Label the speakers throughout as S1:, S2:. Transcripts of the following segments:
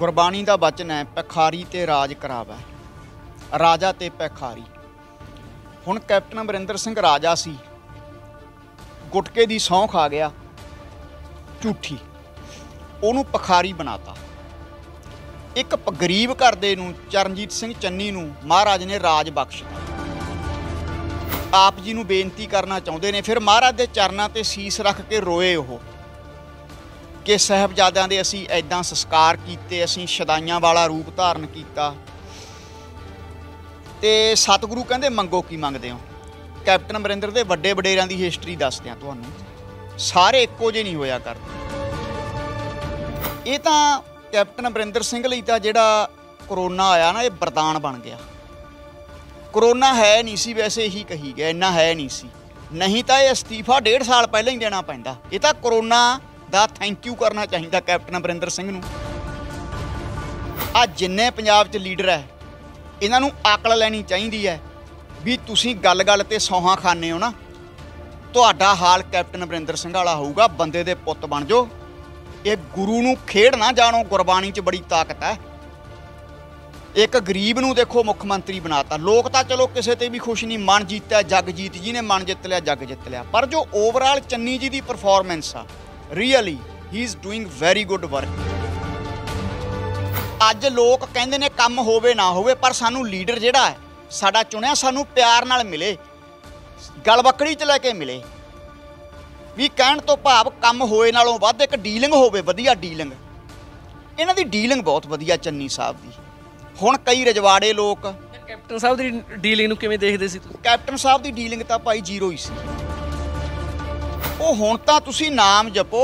S1: ਗੁਰਬਾਣੀ ਦਾ ਬਚਨ ਹੈ ਪਖਾਰੀ ਤੇ ਰਾਜ ਕਰਾਵਾ ਰਾਜਾ ਤੇ ਪਖਾਰੀ ਹੁਣ ਕੈਪਟਨ ਅਮਰਿੰਦਰ ਸਿੰਘ ਰਾਜਾ ਸੀ ਗੁਟਕੇ ਦੀ ਸੌਂਖ ਆ ਗਿਆ ਝੂਠੀ ਉਹਨੂੰ ਪਖਾਰੀ ਬਣਾਤਾ ਇੱਕ ਗਰੀਬ ਘਰ ਦੇ ਨੂੰ ਚਰਨਜੀਤ ਸਿੰਘ ਚੰਨੀ ਨੂੰ ਮਹਾਰਾਜ ਨੇ ਰਾਜ ਬਖਸ਼ਿਆ ਆਪ ਜੀ ਨੂੰ ਬੇਨਤੀ ਕਰਨਾ ਚਾਹੁੰਦੇ ਨੇ ਫਿਰ ਮਹਾਰਾਜ ਦੇ ਚਰਨਾਂ ਤੇ ਸੀਸ ਰੱਖ ਕੇ ਰੋਏ ਉਹ ਕਿ ਸਹਬਜ਼ਾਦਿਆਂ ਦੇ ਅਸੀਂ ਐਦਾਂ ਸੰਸਕਾਰ ਕੀਤੇ ਅਸੀਂ ਸ਼ਦਾਈਆਂ ਵਾਲਾ ਰੂਪ ਧਾਰਨ ਕੀਤਾ ਤੇ ਸਤਿਗੁਰੂ ਕਹਿੰਦੇ ਮੰਗੋ ਕੀ ਮੰਗਦੇ ਹੋ ਕੈਪਟਨ ਅਮਰਿੰਦਰ ਦੇ ਵੱਡੇ ਵਡੇਰਿਆਂ ਦੀ ਹਿਸਟਰੀ ਦੱਸਦੇ ਆ ਤੁਹਾਨੂੰ ਸਾਰੇ ਇੱਕੋ ਜਿਹੇ ਨਹੀਂ ਹੋਇਆ ਕਰਦੇ ਇਹ ਤਾਂ ਕੈਪਟਨ ਅਮਰਿੰਦਰ ਸਿੰਘ ਲਈ ਤਾਂ ਜਿਹੜਾ ਕਰੋਨਾ ਆਇਆ ਨਾ ਇਹ ਵਰਦਾਨ ਬਣ ਗਿਆ ਕਰੋਨਾ ਹੈ ਨਹੀਂ ਸੀ ਵੈਸੇ ਹੀ ਕਹੀ ਗਿਆ ਇੰਨਾ ਹੈ ਨਹੀਂ ਸੀ ਨਹੀਂ ਤਾਂ ਇਹ ਅਸਤੀਫਾ 1.5 ਸਾਲ ਪਹਿਲਾਂ ਹੀ ਦੇਣਾ ਪੈਂਦਾ ਇਹ ਤਾਂ ਕਰੋਨਾ ਦਾ ਥੈਂਕ ਯੂ ਕਰਨਾ ਚਾਹੀਦਾ ਕੈਪਟਨ ਅਮਰਿੰਦਰ ਸਿੰਘ ਨੂੰ ਆ ਜਿੰਨੇ ਪੰਜਾਬ 'ਚ ਲੀਡਰ ਹੈ ਇਹਨਾਂ ਨੂੰ ਆਕਲ ਲੈਣੀ ਚਾਹੀਦੀ ਹੈ ਵੀ ਤੁਸੀਂ ਗੱਲ-ਗੱਲ ਤੇ ਸੌਹਾਂ ਖਾਣੇ ਹੋ ਨਾ ਤੁਹਾਡਾ ਹਾਲ ਕੈਪਟਨ ਅਮਰਿੰਦਰ ਸਿੰਘ ਵਾਲਾ ਹੋਊਗਾ ਬੰਦੇ ਦੇ ਪੁੱਤ ਬਣ ਜਾਓ ਇਹ ਗੁਰੂ ਨੂੰ ਖੇਡ ਨਾ ਜਾਣੋ ਗੁਰਬਾਣੀ 'ਚ ਬੜੀ ਤਾਕਤ ਹੈ ਇੱਕ ਗਰੀਬ ਨੂੰ ਦੇਖੋ ਮੁੱਖ ਮੰਤਰੀ ਬਣਾਤਾ ਲੋਕ ਤਾਂ ਚਲੋ ਕਿਸੇ ਤੇ ਵੀ ਖੁਸ਼ ਨਹੀਂ ਮਨ ਜਿੱਤਿਆ ਜਗ ਜੀ ਨੇ ਮਨ ਜਿੱਤ ਲਿਆ ਜਗ ਜਿੱਤ ਲਿਆ ਪਰ ਜੋ ਓਵਰਆਲ ਚੰਨੀ ਜੀ ਦੀ ਪਰਫਾਰਮੈਂਸ ਆ ਰੀਅਲੀ ਹੀ is doing very good work ਅੱਜ ਲੋਕ ਕਹਿੰਦੇ ਨੇ ਕੰਮ ਹੋਵੇ ਨਾ ਹੋਵੇ ਪਰ ਸਾਨੂੰ ਲੀਡਰ ਜਿਹੜਾ ਹੈ ਸਾਡਾ ਚੁਣਿਆ ਸਾਨੂੰ ਪਿਆਰ ਨਾਲ ਮਿਲੇ ਗਲਵਕੜੀ ਚ ਲੈ ਕੇ ਮਿਲੇ ਵੀ ਕਹਿਣ ਤੋਂ ਭਾਵ ਕੰਮ ਹੋਏ ਨਾਲੋਂ ਵੱਧ ਇੱਕ ਡੀਲਿੰਗ ਹੋਵੇ ਵਧੀਆ ਡੀਲਿੰਗ ਇਹਨਾਂ ਦੀ ਡੀਲਿੰਗ ਬਹੁਤ ਵਧੀਆ ਚੰਨੀ ਸਾਹਿਬ ਦੀ ਹੁਣ ਕਈ ਰਜਵਾੜੇ ਲੋਕ ਕੈਪਟਨ ਸਾਹਿਬ ਦੀ ਡੀਲਿੰਗ ਨੂੰ ਕਿਵੇਂ ਦੇਖਦੇ ਸੀ ਤੁਸੀਂ ਕੈਪਟਨ ਸਾਹਿਬ ਦੀ ਡੀਲਿੰਗ ਤਾਂ ਭਾਈ ਜ਼ੀਰੋ ਹੀ ਸੀ ਉਹ ਹੁਣ ਤਾਂ ਤੁਸੀਂ ਨਾਮ ਜਪੋ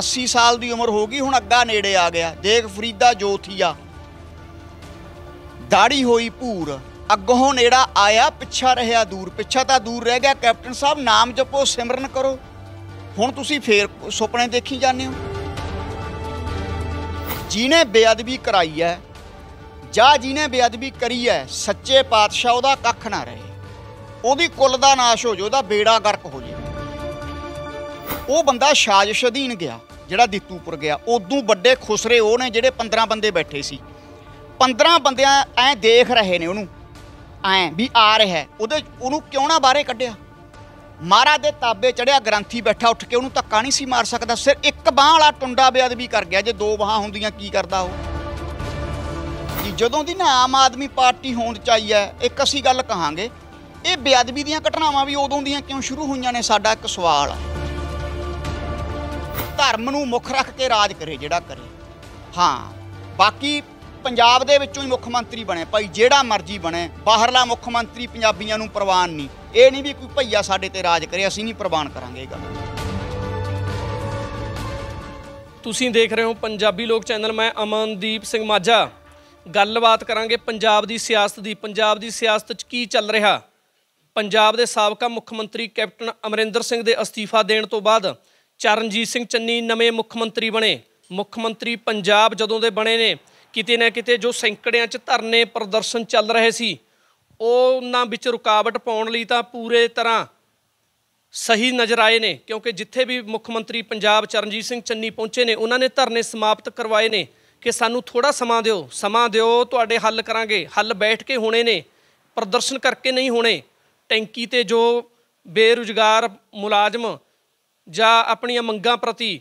S1: 80 ਸਾਲ ਦੀ ਉਮਰ ਹੋ ਗਈ ਹੁਣ ਅੱਗਾ ਨੇੜੇ ਆ ਗਿਆ ਦੇਖ ਫਰੀਦਾ ਜੋਥੀਆ ਦਾੜੀ ਹੋਈ ਭੂਰ ਅੱਗੋਂ ਨੇੜਾ ਆਇਆ ਪਿੱਛਾ ਰਹਿਆ ਦੂਰ ਪਿੱਛਾ ਤਾਂ ਦੂਰ ਰਹਿ ਗਿਆ ਕੈਪਟਨ ਸਾਹਿਬ ਨਾਮ ਜਪੋ ਸਿਮਰਨ ਕਰੋ ਹੁਣ ਤੁਸੀਂ ਫੇਰ ਸੁਪਨੇ ਦੇਖੀ ਜਾਂਦੇ ਹੋ ਜਿਨੇ ਬੇਅਦਬੀ ਕਰਾਈ ਹੈ ਜਾਂ ਜਿਨੇ ਬੇਅਦਬੀ ਕਰੀ ਹੈ ਸੱਚੇ ਪਾਤਸ਼ਾਹ ਉਹਦਾ ਕੱਖ ਨਾ ਰਹੇ ਉਹਦੀ ਕੁੱਲ ਦਾ ਨਾਸ਼ ਹੋ ਜਾਵੇ ਉਹਦਾ ਬੇੜਾ ਗਰਕ ਹੋ ਜਾਵੇ ਉਹ ਬੰਦਾ ਸਾਜ਼ਿਸ਼ ਅਧੀਨ ਗਿਆ ਜਿਹੜਾ ਦਿੱਤੂਪੁਰ ਗਿਆ ਉਦੋਂ ਵੱਡੇ ਖੁਸਰੇ ਉਹ ਨੇ ਜਿਹੜੇ 15 ਬੰਦੇ ਬੈਠੇ ਸੀ 15 ਬੰਦਿਆਂ ਐ ਦੇਖ ਰਹੇ ਨੇ ਉਹਨੂੰ ਐ ਵੀ ਆ ਰਿਹਾ ਉਹਦੇ ਉਹਨੂੰ ਕਿਉਂ ਨਾ ਬਾਹਰੇ ਕੱਢਿਆ ਮਹਾਰਾਜ ਦੇ ਤਾਬੇ ਚੜਿਆ ਗ੍ਰੰਥੀ ਬੈਠਾ ਉੱਠ ਕੇ ਉਹਨੂੰ ਧੱਕਾ ਨਹੀਂ ਸੀ ਮਾਰ ਸਕਦਾ ਸਿਰ ਇੱਕ ਬਾਹ ਵਾਲਾ ਟੁੰਡਾ ਬੇਅਦਬੀ ਕਰ ਗਿਆ ਜੇ ਦੋ ਬਾਹਾਂ ਹੁੰਦੀਆਂ ਕੀ ਕਰਦਾ ਉਹ ਜੀ ਜਦੋਂ ਦੀ ਨਾ ਆਮ ਆਦਮੀ ਪਾਰਟੀ ਹੋਂਦ ਚ ਆਈ ਹੈ ਇੱਕ ਅਸੀਂ ਗੱਲ ਕਹਾਂਗੇ ਇਹ ਬੇਅਦਬੀ ਦੀਆਂ ਘਟਨਾਵਾਂ ਵੀ ਉਦੋਂ ਦੀਆਂ ਕਿਉਂ ਸ਼ੁਰੂ ਹੋਈਆਂ ਨੇ ਸਾਡਾ ਇੱਕ ਸਵਾਲ ਆ ਧਰਮ ਨੂੰ ਮੁੱਖ ਰੱਖ ਕੇ ਰਾਜ ਕਰੇ ਜਿਹੜਾ ਕਰੇ ਹਾਂ ਬਾਕੀ ਪੰਜਾਬ ਦੇ ਵਿੱਚੋਂ ਹੀ ਮੁੱਖ ਮੰਤਰੀ ਬਣੇ ਭਾਈ ਜਿਹੜਾ ਮਰਜ਼ੀ ਬਣੇ ਬਾਹਰਲਾ ਮੁੱਖ ਮੰਤਰੀ ਪੰਜਾਬੀਆਂ ਨੂੰ ਪ੍ਰਵਾਨ ਨਹੀਂ ਇਹ ਨਹੀਂ ਵੀ ਕੋਈ ਭਈਆ ਸਾਡੇ ਤੇ ਰਾਜ ਕਰੇ ਅਸੀਂ ਨਹੀਂ ਪ੍ਰਵਾਨ ਕਰਾਂਗੇ ਇਹ ਗੱਲ
S2: ਤੁਸੀਂ ਦੇਖ ਰਹੇ ਹੋ ਪੰਜਾਬੀ ਲੋਕ ਚੈਨਲ ਮੈਂ ਅਮਨਦੀਪ ਸਿੰਘ ਮਾਝਾ ਗੱਲਬਾਤ ਕਰਾਂਗੇ ਪੰਜਾਬ ਦੀ ਸਿਆਸਤ ਦੀ ਪੰਜਾਬ ਦੀ ਸਿਆਸਤ 'ਚ ਕੀ ਚੱਲ ਰਿਹਾ ਪੰਜਾਬ ਦੇ ਸਾਬਕਾ ਮੁੱਖ ਮੰਤਰੀ ਕੈਪਟਨ ਅਮਰਿੰਦਰ ਸਿੰਘ ਦੇ ਅਸਤੀਫਾ ਦੇਣ ਤੋਂ ਬਾਅਦ ਚਰਨਜੀਤ ਸਿੰਘ ਚੰਨੀ ਨਵੇਂ ਮੁੱਖ ਮੰਤਰੀ ਬਣੇ ਮੁੱਖ ਮੰਤਰੀ ਪੰਜਾਬ ਜਦੋਂ ਦੇ ਬਣੇ ਨੇ ਕਿਤੇ ਨਾ ਕਿਤੇ ਜੋ ਸੈਂਕੜਿਆਂ 'ਚ ਧਰਨੇ ਪ੍ਰਦਰਸ਼ਨ ਚੱਲ ਰਹੇ ਸੀ ਉਹਨਾਂ ਵਿੱਚ ਰੁਕਾਵਟ ਪਾਉਣ ਲਈ ਤਾਂ ਪੂਰੇ ਤਰ੍ਹਾਂ ਸਹੀ ਨਜ਼ਰ ਆਏ ਨੇ ਕਿਉਂਕਿ ਜਿੱਥੇ ਵੀ ਮੁੱਖ ਮੰਤਰੀ ਪੰਜਾਬ ਚਰਨਜੀਤ ਸਿੰਘ ਚੰਨੀ ਪਹੁੰਚੇ ਨੇ ਉਹਨਾਂ ਨੇ ਧਰਨੇ ਸਮਾਪਤ ਕਰਵਾਏ ਨੇ ਕਿ ਸਾਨੂੰ ਥੋੜਾ ਸਮਾਂ ਦਿਓ ਸਮਾਂ ਦਿਓ ਤੁਹਾਡੇ ਹੱਲ ਕਰਾਂਗੇ ਹੱਲ ਬੈਠ ਕੇ ਹੋਣੇ ਨੇ ਪ੍ਰਦਰਸ਼ਨ ਕਰਕੇ ਨਹੀਂ ਹੋਣੇ ਟੈਂਕੀ ਤੇ ਜੋ ਬੇਰੁਜ਼ਗਾਰ ਮੁਲਾਜ਼ਮ ਜਾਂ ਆਪਣੀਆਂ ਮੰਗਾਂ ਪ੍ਰਤੀ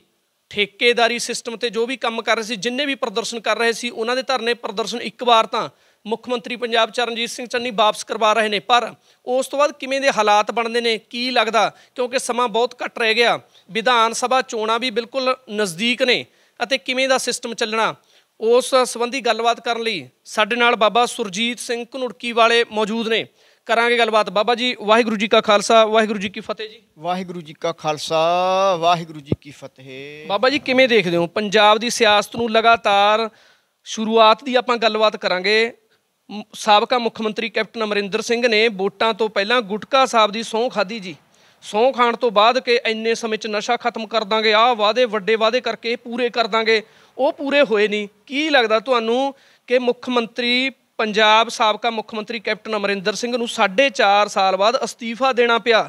S2: ਠੇਕੇਦਾਰੀ ਸਿਸਟਮ ਤੇ ਜੋ ਵੀ ਕੰਮ ਕਰ ਰਹੇ ਸੀ ਜਿੰਨੇ ਵੀ ਪ੍ਰਦਰਸ਼ਨ ਕਰ ਰਹੇ ਸੀ ਉਹਨਾਂ ਦੇ ਧਰਨੇ ਪ੍ਰਦਰਸ਼ਨ ਇੱਕ ਵਾਰ ਤਾਂ ਮੁੱਖ ਮੰਤਰੀ ਪੰਜਾਬ ਚਰਨਜੀਤ ਸਿੰਘ ਚੰਨੀ ਵਾਪਸ ਕਰਵਾ ਰਹੇ ਨੇ ਪਰ ਉਸ ਤੋਂ ਬਾਅਦ ਕਿਵੇਂ ਦੇ ਹਾਲਾਤ ਬਣਦੇ ਨੇ ਕੀ ਲੱਗਦਾ ਕਿਉਂਕਿ ਸਮਾਂ ਬਹੁਤ ਘੱਟ ਰਹਿ ਗਿਆ ਵਿਧਾਨ ਸਭਾ ਚੋਣਾਂ ਵੀ ਬਿਲਕੁਲ ਨਜ਼ਦੀਕ ਨੇ ਅਤੇ ਕਿਵੇਂ ਦਾ ਸਿਸਟਮ ਚੱਲਣਾ ਉਸ ਸੰਬੰਧੀ ਗੱਲਬਾਤ ਕਰਨ ਲਈ ਸਾਡੇ ਨਾਲ ਬਾਬਾ ਸੁਰਜੀਤ ਸਿੰਘ ਘਨੁੜਕੀ ਵਾਲੇ ਮੌਜੂਦ ਨੇ ਕਰਾਂਗੇ ਗੱਲਬਾਤ ਬਾਬਾ ਜੀ ਵਾਹਿਗੁਰੂ ਜੀ ਕਾ ਖਾਲਸਾ ਵਾਹਿਗੁਰੂ ਜੀ ਕੀ ਫਤਿਹ ਜੀ ਵਾਹਿਗੁਰੂ ਜੀ ਕਾ ਖਾਲਸਾ ਵਾਹਿਗੁਰੂ ਜੀ ਕੀ
S1: ਫਤਿਹ
S2: ਬਾਬਾ ਜੀ ਕਿਵੇਂ ਦੇਖਦੇ ਹੋ ਪੰਜਾਬ ਦੀ ਸਿਆਸਤ ਨੂੰ ਲਗਾਤਾਰ ਸ਼ੁਰੂਆਤ ਦੀ ਆਪਾਂ ਗੱਲਬਾਤ ਕਰਾਂਗੇ ਸਾਬਕਾ ਮੁੱਖ ਮੰਤਰੀ ਕੈਪਟਨ ਅਮਰਿੰਦਰ ਸਿੰਘ ਨੇ ਵੋਟਾਂ ਤੋਂ ਪਹਿਲਾਂ ਗੁਟਕਾ ਸਾਹਿਬ ਦੀ ਸੌਂ ਖਾਦੀ ਜੀ ਸੌਂ ਖਾਣ ਤੋਂ ਬਾਅਦ ਕਿ ਇੰਨੇ ਸਮੇਂ 'ਚ ਨਸ਼ਾ ਖਤਮ ਕਰ ਦਾਂਗੇ ਆਹ ਵਾਅਦੇ ਵੱਡੇ ਵਾਅਦੇ ਕਰਕੇ ਪੂਰੇ ਕਰ ਦਾਂਗੇ ਉਹ ਪੂਰੇ ਹੋਏ ਨਹੀਂ ਕੀ ਲੱਗਦਾ ਤੁਹਾਨੂੰ ਕਿ ਮੁੱਖ ਮੰਤਰੀ ਪੰਜਾਬ ਸਾਬਕਾ ਮੁੱਖ ਮੰਤਰੀ ਕੈਪਟਨ ਅਮਰਿੰਦਰ ਸਿੰਘ ਨੂੰ 4.5 ਸਾਲ ਬਾਅਦ ਅਸਤੀਫਾ ਦੇਣਾ ਪਿਆ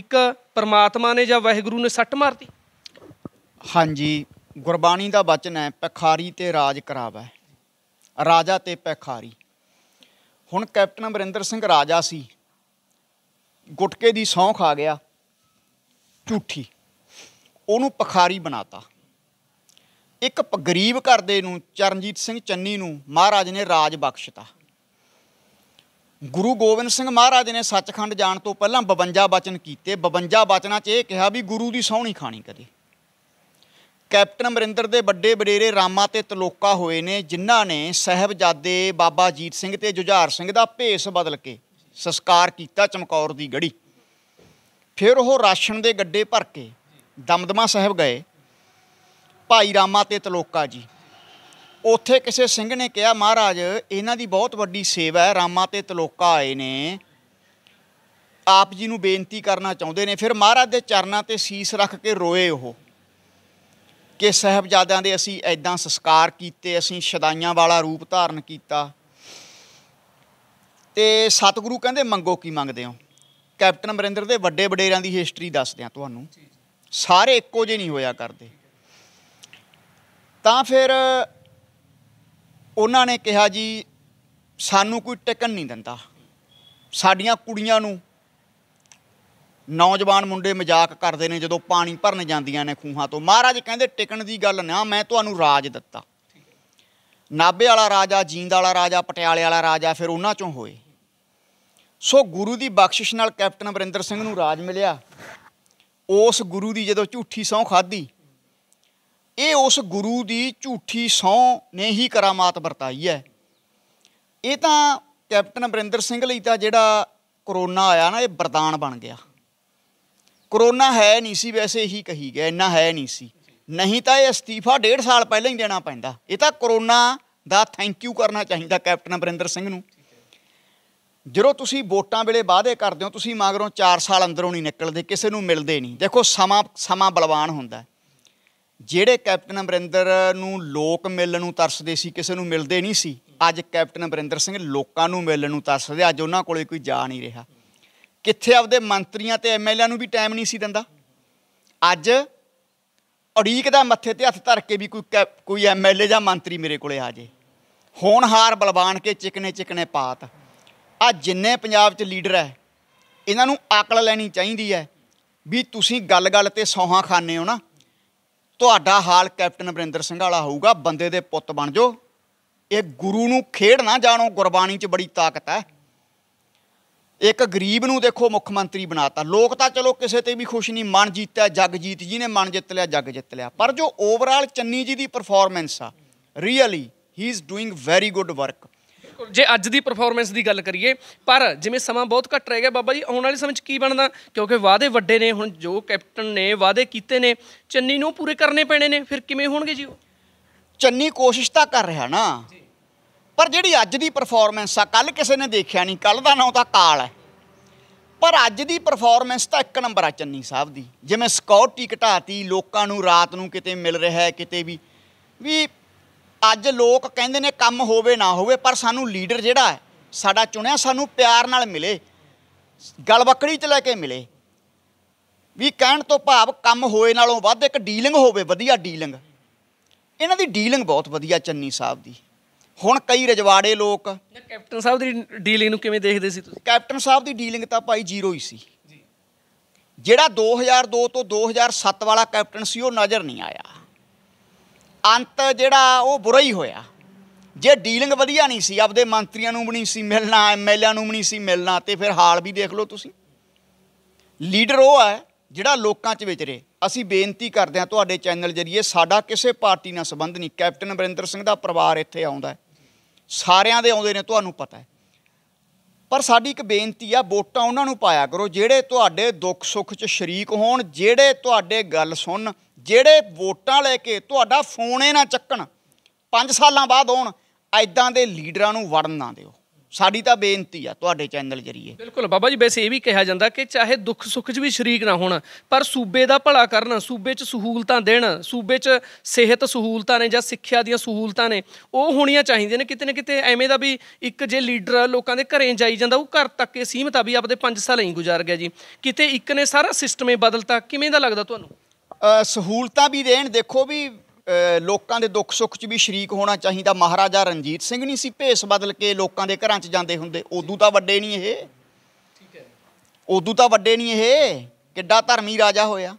S2: ਇੱਕ ਪਰਮਾਤਮਾ ਨੇ ਜਾਂ ਵਾਹਿਗੁਰੂ ਨੇ ਸੱਟ ਮਾਰਤੀ ਹਾਂਜੀ ਗੁਰਬਾਣੀ ਦਾ ਬਚਨ ਹੈ ਪਖਾਰੀ ਤੇ ਰਾਜ ਕਰਾਵਾ
S1: ਰਾਜਾ ਤੇ ਪਖਾਰੀ ਹੁਣ ਕੈਪਟਨ ਅਮਰਿੰਦਰ ਸਿੰਘ ਰਾਜਾ ਸੀ ਗੁਟਕੇ ਦੀ ਸੌਂਖ ਆ ਗਿਆ ਝੂਠੀ ਉਹਨੂੰ ਪਖਾਰੀ ਬਣਾਤਾ ਇੱਕ ਗਰੀਬ ਘਰ ਦੇ ਨੂੰ ਚਰਨਜੀਤ ਸਿੰਘ ਚੰਨੀ ਨੂੰ ਮਹਾਰਾਜ ਨੇ ਰਾਜ ਬਖਸ਼ਤਾ ਗੁਰੂ ਗੋਬਿੰਦ ਸਿੰਘ ਮਹਾਰਾਜ ਨੇ ਸੱਚਖੰਡ ਜਾਣ ਤੋਂ ਪਹਿਲਾਂ 52 ਬਚਨ ਕੀਤੇ 52 ਬਚਨਾਂ 'ਚ ਇਹ ਕਿਹਾ ਵੀ ਗੁਰੂ ਦੀ ਸੌਣੀ ਖਾਣੀ ਕਦੇ ਕੈਪਟਨ ਅਮਰਿੰਦਰ ਦੇ ਵੱਡੇ ਬਡੇਰੇ ਰਾਮਾ ਤੇ ਤਲੋਕਾ ਹੋਏ ਨੇ ਜਿਨ੍ਹਾਂ ਨੇ ਸਹਿਬਜ਼ਾਦੇ ਬਾਬਾ ਜੀਤ ਸਿੰਘ ਤੇ ਜੁਝਾਰ ਸਿੰਘ ਦਾ ਭੇਸ ਬਦਲ ਕੇ ਸੰਸਕਾਰ ਕੀਤਾ ਚਮਕੌਰ ਦੀ ਗੜੀ ਫਿਰ ਉਹ ਰਾਸ਼ਨ ਦੇ ਗੱਡੇ ਭਰ ਕੇ ਦਮਦਮਾ ਸਾਹਿਬ ਗਏ ਭਾਈ ਰਾਮਾ ਤੇ ਤਲੋਕਾ ਜੀ ਉੱਥੇ ਕਿਸੇ ਸਿੰਘ ਨੇ ਕਿਹਾ ਮਹਾਰਾਜ ਇਹਨਾਂ ਦੀ ਬਹੁਤ ਵੱਡੀ ਸੇਵਾ ਹੈ ਰਾਮਾ ਤੇ ਤਲੋਕਾ ਆਏ ਨੇ ਆਪ ਜੀ ਨੂੰ ਬੇਨਤੀ ਕਰਨਾ ਚਾਹੁੰਦੇ ਨੇ ਫਿਰ ਮਹਾਰਾਜ ਦੇ ਚਰਨਾਂ ਤੇ ਸੀਸ ਰੱਖ ਕੇ ਰੋਏ ਉਹ ਕਿ ਸਹਬਜ਼ਾਦਿਆਂ ਦੇ ਅਸੀਂ ਐਦਾਂ ਸੰਸਕਾਰ ਕੀਤੇ ਅਸੀਂ ਸ਼ਦਾਈਆਂ ਵਾਲਾ ਰੂਪ ਧਾਰਨ ਕੀਤਾ ਤੇ ਸਤਿਗੁਰੂ ਕਹਿੰਦੇ ਮੰਗੋ ਕੀ ਮੰਗਦੇ ਹੋ ਕੈਪਟਨ ਅਮਰਿੰਦਰ ਦੇ ਵੱਡੇ ਵਡੇਰਾਂ ਦੀ ਹਿਸਟਰੀ ਦੱਸਦੇ ਆ ਤੁਹਾਨੂੰ ਸਾਰੇ ਇੱਕੋ ਜਿਹੇ ਨਹੀਂ ਹੋਇਆ ਕਰਦੇ ਤਾਂ ਫਿਰ ਉਹਨਾਂ ਨੇ ਕਿਹਾ ਜੀ ਸਾਨੂੰ ਕੋਈ ਟਿਕਣ ਨਹੀਂ ਦਿੰਦਾ ਸਾਡੀਆਂ ਕੁੜੀਆਂ ਨੂੰ ਨੌਜਵਾਨ ਮੁੰਡੇ ਮਜ਼ਾਕ ਕਰਦੇ ਨੇ ਜਦੋਂ ਪਾਣੀ ਭਰਨ ਜਾਂਦੀਆਂ ਨੇ ਖੂਹਾਂ ਤੋਂ ਮਹਾਰਾਜ ਕਹਿੰਦੇ ਟਿਕਣ ਦੀ ਗੱਲ ਨਾ ਮੈਂ ਤੁਹਾਨੂੰ ਰਾਜ ਦਿੱਤਾ ਨਾਬੇ ਵਾਲਾ ਰਾਜਾ ਜੀਂਦ ਵਾਲਾ ਰਾਜਾ ਪਟਿਆਲੇ ਵਾਲਾ ਰਾਜਾ ਫਿਰ ਉਹਨਾਂ ਚੋਂ ਹੋਏ ਸੋ ਗੁਰੂ ਦੀ ਬਖਸ਼ਿਸ਼ ਨਾਲ ਕੈਪਟਨ ਅਮਰਿੰਦਰ ਸਿੰਘ ਨੂੰ ਰਾਜ ਮਿਲਿਆ ਉਸ ਗੁਰੂ ਦੀ ਜਦੋਂ ਝੂਠੀ ਸੌਂ ਖਾਦੀ ਇਹ ਉਸ ਗੁਰੂ ਦੀ ਝੂਠੀ ਸੌ ਨੇ ਹੀ ਕਰਾਮਾਤ ਵਰਤਾਈ ਹੈ ਇਹ ਤਾਂ ਕੈਪਟਨ ਅਮਰਿੰਦਰ ਸਿੰਘ ਲਈ ਤਾਂ ਜਿਹੜਾ ਕਰੋਨਾ ਆਇਆ ਨਾ ਇਹ ਵਰਦਾਨ ਬਣ ਗਿਆ ਕਰੋਨਾ ਹੈ ਨਹੀਂ ਸੀ ਵੈਸੇ ਹੀ ਕਹੀ ਗਿਆ ਇੰਨਾ ਹੈ ਨਹੀਂ ਸੀ ਨਹੀਂ ਤਾਂ ਇਹ ਅਸਤੀਫਾ 1.5 ਸਾਲ ਪਹਿਲਾਂ ਹੀ ਦੇਣਾ ਪੈਂਦਾ ਇਹ ਤਾਂ ਕਰੋਨਾ ਦਾ ਥੈਂਕ ਯੂ ਕਰਨਾ ਚਾਹੀਦਾ ਕੈਪਟਨ ਅਮਰਿੰਦਰ ਸਿੰਘ ਨੂੰ ਜਦੋਂ ਤੁਸੀਂ ਵੋਟਾਂ ਵੇਲੇ ਵਾਅਦੇ ਕਰਦੇ ਹੋ ਤੁਸੀਂ ਮਾਗਰੋਂ 4 ਸਾਲ ਅੰਦਰੋਂ ਨਹੀਂ ਨਿਕਲਦੇ ਕਿਸੇ ਨੂੰ ਮਿਲਦੇ ਨਹੀਂ ਦੇਖੋ ਸਮਾਂ ਸਮਾਂ ਬਲਵਾਨ ਹੁੰਦਾ ਜਿਹੜੇ ਕੈਪਟਨ ਅਮਰਿੰਦਰ ਨੂੰ ਲੋਕ ਮਿਲਣ ਨੂੰ ਤਰਸਦੇ ਸੀ ਕਿਸੇ ਨੂੰ ਮਿਲਦੇ ਨਹੀਂ ਸੀ ਅੱਜ ਕੈਪਟਨ ਅਮਰਿੰਦਰ ਸਿੰਘ ਲੋਕਾਂ ਨੂੰ ਮਿਲਣ ਨੂੰ ਤਰਸਦੇ ਅੱਜ ਉਹਨਾਂ ਕੋਲੇ ਕੋਈ ਜਾ ਨਹੀਂ ਰਿਹਾ ਕਿੱਥੇ ਆਪਦੇ ਮੰਤਰੀਆਂ ਤੇ ਐਮਐਲਏ ਨੂੰ ਵੀ ਟਾਈਮ ਨਹੀਂ ਸੀ ਦਿੰਦਾ ਅੱਜ ਅੜੀਕ ਦਾ ਮੱਥੇ ਤੇ ਹੱਥ ਧਰ ਕੇ ਵੀ ਕੋਈ ਕੋਈ ਐਮਐਲਏ ਜਾਂ ਮੰਤਰੀ ਮੇਰੇ ਕੋਲੇ ਆ ਜੇ ਹੋਣ ਹਾਰ ਬਲਵਾਨ ਕੇ ਚਿਕਨੇ ਚਿਕਨੇ ਪਾਤ ਆ ਜਿੰਨੇ ਪੰਜਾਬ 'ਚ ਲੀਡਰ ਹੈ ਇਹਨਾਂ ਨੂੰ ਆਕਲ ਲੈਣੀ ਚਾਹੀਦੀ ਹੈ ਵੀ ਤੁਸੀਂ ਗੱਲ-ਗੱਲ ਤੇ ਸੌਹਾਂ ਖਾਣੇ ਹੋ ਨਾ ਤੁਹਾਡਾ ਹਾਲ ਕੈਪਟਨ ਅਮਰਿੰਦਰ ਸਿੰਘ ਵਾਲਾ ਹੋਊਗਾ ਬੰਦੇ ਦੇ ਪੁੱਤ ਬਣ ਜਾਓ ਇਹ ਗੁਰੂ ਨੂੰ ਖੇਡ ਨਾ ਜਾਣੋ ਗੁਰਬਾਣੀ 'ਚ ਬੜੀ ਤਾਕਤ ਹੈ ਇੱਕ ਗਰੀਬ ਨੂੰ ਦੇਖੋ ਮੁੱਖ ਮੰਤਰੀ ਬਣਾਤਾ ਲੋਕ ਤਾਂ ਚਲੋ ਕਿਸੇ ਤੇ ਵੀ ਖੁਸ਼ ਨਹੀਂ ਮਨ ਜੀਤਿਆ ਜਗ ਜੀਤ ਜੀ ਨੇ ਮਨ ਜਿੱਤ ਲਿਆ ਜਗ ਜਿੱਤ ਲਿਆ ਪਰ ਜੋ ਓਵਰਆਲ ਚੰਨੀ ਜੀ ਦੀ ਪਰਫਾਰਮੈਂਸ ਆ ਰੀਅਲੀ ਹੀ is doing
S2: very good work ਜੇ ਅੱਜ ਦੀ ਪਰਫਾਰਮੈਂਸ ਦੀ ਗੱਲ ਕਰੀਏ ਪਰ ਜਿਵੇਂ ਸਮਾਂ ਬਹੁਤ ਘੱਟ ਰਹਿ ਗਿਆ ਬਾਬਾ ਜੀ ਆਉਣ ਵਾਲੇ ਸਮੇਂ 'ਚ ਕੀ ਬਣਦਾ ਕਿਉਂਕਿ ਵਾਅਦੇ ਵੱਡੇ ਨੇ ਹੁਣ ਜੋ ਕੈਪਟਨ ਨੇ ਵਾਅਦੇ ਕੀਤੇ ਨੇ ਚੰਨੀ ਨੂੰ ਪੂਰੇ ਕਰਨੇ ਪੈਣੇ ਨੇ ਫਿਰ ਕਿਵੇਂ ਹੋਣਗੇ ਜੀ ਉਹ
S1: ਚੰਨੀ ਕੋਸ਼ਿਸ਼ ਤਾਂ ਕਰ ਰਿਹਾ ਨਾ ਪਰ ਜਿਹੜੀ ਅੱਜ ਦੀ ਪਰਫਾਰਮੈਂਸ ਆ ਕੱਲ ਕਿਸੇ ਨੇ ਦੇਖਿਆ ਨਹੀਂ ਕੱਲ ਦਾ ਨਾਂ ਤਾਂ ਕਾਲ ਹੈ ਪਰ ਅੱਜ ਦੀ ਪਰਫਾਰਮੈਂਸ ਤਾਂ ਇੱਕ ਨੰਬਰ ਆ ਚੰਨੀ ਸਾਹਿਬ ਦੀ ਜਿਵੇਂ ਸਿਕਿਉਰਟੀ ਘਟਾਤੀ ਲੋਕਾਂ ਨੂੰ ਰਾਤ ਨੂੰ ਕਿਤੇ ਮਿਲ ਰਿਹਾ ਹੈ ਕਿਤੇ ਵੀ ਵੀ ਅੱਜ ਲੋਕ ਕਹਿੰਦੇ ਨੇ ਕੰਮ ਹੋਵੇ ਨਾ ਹੋਵੇ ਪਰ ਸਾਨੂੰ ਲੀਡਰ ਜਿਹੜਾ ਹੈ ਸਾਡਾ ਚੁਣਿਆ ਸਾਨੂੰ ਪਿਆਰ ਨਾਲ ਮਿਲੇ ਗਲਵਕੜੀ 'ਚ ਲੈ ਕੇ ਮਿਲੇ ਵੀ ਕਹਿਣ ਤੋਂ ਭਾਵ ਕੰਮ ਹੋਏ ਨਾਲੋਂ ਵੱਧ ਇੱਕ ਡੀਲਿੰਗ ਹੋਵੇ ਵਧੀਆ ਡੀਲਿੰਗ ਇਹਨਾਂ ਦੀ ਡੀਲਿੰਗ ਬਹੁਤ ਵਧੀਆ ਚੰਨੀ ਸਾਹਿਬ ਦੀ ਹੁਣ ਕਈ ਰਜਵਾੜੇ ਲੋਕ ਕੈਪਟਨ ਸਾਹਿਬ ਦੀ ਡੀਲਿੰਗ ਨੂੰ ਕਿਵੇਂ ਦੇਖਦੇ ਸੀ ਤੁਸੀਂ ਕੈਪਟਨ ਸਾਹਿਬ ਦੀ ਡੀਲਿੰਗ ਤਾਂ ਭਾਈ ਜ਼ੀਰੋ ਹੀ ਸੀ ਜਿਹੜਾ 2002 ਤੋਂ 2007 ਵਾਲਾ ਕੈਪਟਨ ਸੀ ਉਹ ਨਜ਼ਰ ਨਹੀਂ ਆਇਆ ਅੰਤ ਜਿਹੜਾ ਉਹ ਬੁਰਾ ਹੀ ਹੋਇਆ ਜੇ ਡੀਲਿੰਗ ਵਧੀਆ ਨਹੀਂ ਸੀ ਆਪਦੇ ਮੰਤਰੀਆਂ ਨੂੰ ਵੀ ਨਹੀਂ ਸੀ ਮਿਲਣਾ ਐਮਐਲਏ ਨੂੰ ਵੀ ਨਹੀਂ ਸੀ ਮਿਲਣਾ ਤੇ ਫਿਰ ਹਾਲ ਵੀ ਦੇਖ ਲਓ ਤੁਸੀਂ ਲੀਡਰ ਉਹ ਹੈ ਜਿਹੜਾ ਲੋਕਾਂ 'ਚ ਵਿਚਰੇ ਅਸੀਂ ਬੇਨਤੀ ਕਰਦੇ ਹਾਂ ਤੁਹਾਡੇ ਚੈਨਲ ਜਰੀਏ ਸਾਡਾ ਕਿਸੇ ਪਾਰਟੀ ਨਾਲ ਸੰਬੰਧ ਨਹੀਂ ਕੈਪਟਨ ਅਮਰਿੰਦਰ ਸਿੰਘ ਦਾ ਪਰਿਵਾਰ ਇੱਥੇ ਆਉਂਦਾ ਸਾਰਿਆਂ ਦੇ ਆਉਂਦੇ ਨੇ ਤੁਹਾਨੂੰ ਪਤਾ ਹੈ ਪਰ ਸਾਡੀ ਇੱਕ ਬੇਨਤੀ ਆ ਵੋਟਾਂ ਉਹਨਾਂ ਨੂੰ ਪਾਇਆ ਕਰੋ ਜਿਹੜੇ ਤੁਹਾਡੇ ਦੁੱਖ ਸੁੱਖ 'ਚ ਸ਼ਰੀਕ ਹੋਣ ਜਿਹੜੇ ਤੁਹਾਡੇ ਗੱਲ ਸੁਣਨ ਜਿਹੜੇ ਵੋਟਾਂ ਲੈ ਕੇ ਤੁਹਾਡਾ ਫੋਨ ਇਹ ਨਾ ਚੱਕਣ 5 ਸਾਲਾਂ ਬਾਅਦ ਆਉਣ ਐਦਾਂ ਦੇ ਲੀਡਰਾਂ ਨੂੰ ਵੜਨ ਨਾ ਦਿਓ ਸਾਡੀ ਤਾਂ ਬੇਨਤੀ ਆ ਤੁਹਾਡੇ ਚੈਨਲ ਜਰੀਏ
S2: ਬਿਲਕੁਲ ਬਾਬਾ ਜੀ ਵੈਸੇ ਇਹ ਵੀ ਕਿਹਾ ਜਾਂਦਾ ਕਿ ਚਾਹੇ ਦੁੱਖ ਸੁੱਖ 'ਚ ਵੀ ਸ਼ਰੀਕ ਨਾ ਹੋਣ ਪਰ ਸੂਬੇ ਦਾ ਭਲਾ ਕਰਨ ਸੂਬੇ 'ਚ ਸਹੂਲਤਾਂ ਦੇਣ ਸੂਬੇ 'ਚ ਸਿਹਤ ਸਹੂਲਤਾਂ ਨੇ ਜਾਂ ਸਿੱਖਿਆ ਦੀਆਂ ਸਹੂਲਤਾਂ ਨੇ ਉਹ ਹੋਣੀਆਂ ਚਾਹੀਦੀਆਂ ਨੇ ਕਿਤੇ ਨਾ ਕਿਤੇ ਐਵੇਂ ਦਾ ਵੀ ਇੱਕ ਜੇ ਲੀਡਰ ਲੋਕਾਂ ਦੇ ਘਰੇ ਜਾਈ ਜਾਂਦਾ ਉਹ ਘਰ ਤੱਕ ਹੀ ਸੀਮਤ ਆ ਵੀ ਆਪਦੇ 5 ਸਾਲ ਹੀ ਗੁਜ਼ਾਰ ਗਿਆ ਜੀ ਕਿਤੇ ਇੱਕ ਨੇ ਸਾਰਾ ਸਿਸਟਮ ਹੀ ਬਦਲਤਾ ਕਿਵੇਂ ਦਾ ਲੱਗਦਾ ਤੁਹਾਨੂੰ
S1: ਸਹੂਲਤਾਂ ਵੀ ਦੇਣ ਦੇਖੋ ਵੀ ਲੋਕਾਂ ਦੇ ਦੁੱਖ ਸੁੱਖ 'ਚ ਵੀ ਸ਼ਰੀਕ ਹੋਣਾ ਚਾਹੀਦਾ ਮਹਾਰਾਜਾ ਰਣਜੀਤ ਸਿੰਘ ਨਹੀਂ ਸੀ ਭੇਸ ਬਦਲ ਕੇ ਲੋਕਾਂ ਦੇ ਘਰਾਂ 'ਚ ਜਾਂਦੇ ਹੁੰਦੇ ਉਦੋਂ ਤਾਂ ਵੱਡੇ ਨਹੀਂ ਇਹ ਠੀਕ ਹੈ ਉਦੋਂ ਤਾਂ ਵੱਡੇ ਨਹੀਂ ਇਹ ਕਿੱਡਾ ਧਰਮੀ ਰਾਜਾ ਹੋਇਆ